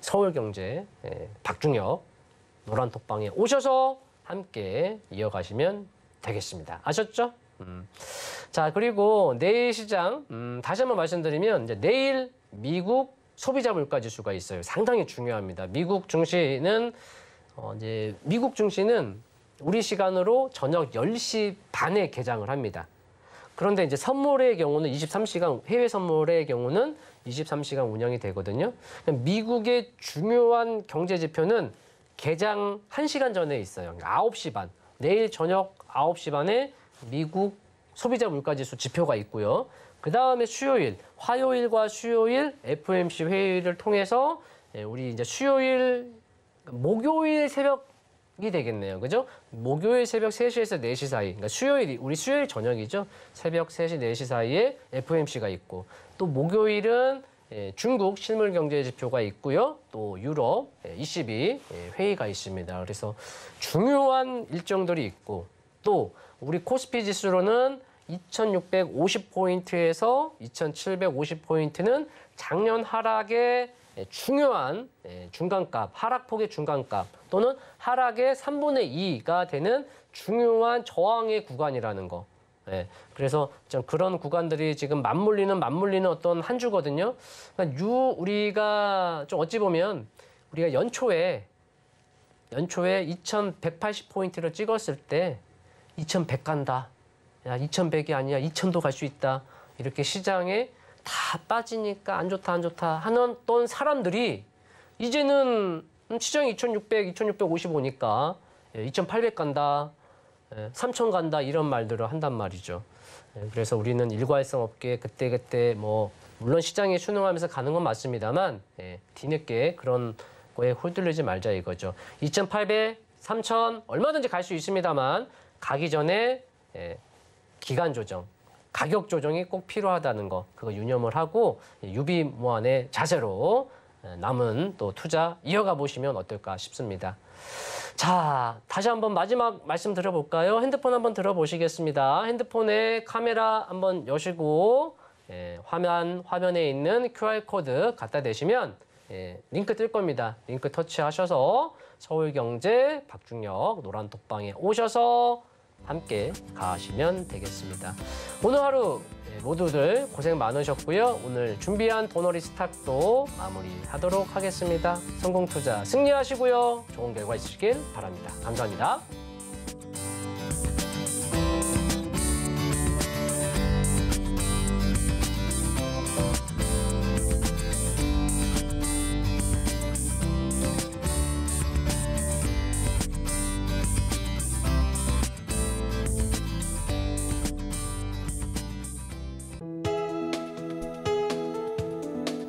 서울경제 예, 박중혁 노란 톡방에 오셔서 함께 이어가시면 되겠습니다. 아셨죠? 음. 자, 그리고 내일 시장, 음, 다시 한번 말씀드리면, 이제 내일 미국 소비자 물가 지수가 있어요. 상당히 중요합니다. 미국 증시는, 어, 이제, 미국 증시는 우리 시간으로 저녁 10시 반에 개장을 합니다. 그런데 이제 선물의 경우는 23시간, 해외 선물의 경우는 23시간 운영이 되거든요. 미국의 중요한 경제 지표는 개장 1시간 전에 있어요. 9시 그러니까 반. 내일 저녁 9시 반에 미국 소비자 물가지수 지표가 있고요. 그 다음에 수요일, 화요일과 수요일 FOMC 회의를 통해서 예, 우리 이제 수요일, 목요일 새벽이 되겠네요. 그죠? 목요일 새벽 3시에서 4시 사이, 그러니까 수요일이, 우리 수요일 저녁이죠. 새벽 3시, 4시 사이에 FOMC가 있고, 또 목요일은 예, 중국 실물 경제 지표가 있고요. 또 유럽 ECB 예, 예, 회의가 있습니다. 그래서 중요한 일정들이 있고 또 우리 코스피 지수로는 2650포인트에서 2750포인트는 작년 하락의 중요한 중간값, 하락폭의 중간값 또는 하락의 3분의 2가 되는 중요한 저항의 구간이라는 거. 네. 그래서 좀 그런 구간들이 지금 맞물리는 맞물리는 어떤 한 주거든요. 그러니까 유 우리가 좀 어찌 보면 우리가 연초에 연초에 2180포인트를 찍었을 때 2100 간다. 야, 2100이 아니야. 2000도 갈 수 있다. 이렇게 시장에 다 빠지니까 안 좋다 안 좋다 하는 어떤 사람들이 이제는 시장이 2600, 2655니까 2800 간다. 예, 삼촌 간다 이런 말들을 한단 말이죠. 예, 그래서 우리는 일괄성 없게 그때그때 뭐 물론 시장에 순응하면서 가는 건 맞습니다만 예, 뒤늦게 그런 거에 홀들리지 말자 이거죠. 2,800, 3,000 얼마든지 갈 수 있습니다만 가기 전에 기간 조정, 가격 조정이 꼭 필요하다는 거 그거 유념을 하고 유비무안의 자세로 남은 또 투자 이어가 보시면 어떨까 싶습니다. 자, 다시 한번 마지막 말씀 드려볼까요 핸드폰 한번 들어보시겠습니다. 핸드폰에 카메라 한번 여시고 예, 화면, 화면에 있는 QR코드 갖다 대시면 예, 링크 뜰 겁니다. 링크 터치하셔서 서울경제 박중혁 노란 독방에 오셔서 함께 가시면 되겠습니다. 오늘 하루 네, 모두들 고생 많으셨고요. 오늘 준비한 도너리 스탁도 마무리하도록 하겠습니다. 성공 투자 승리하시고요. 좋은 결과 있으시길 바랍니다. 감사합니다.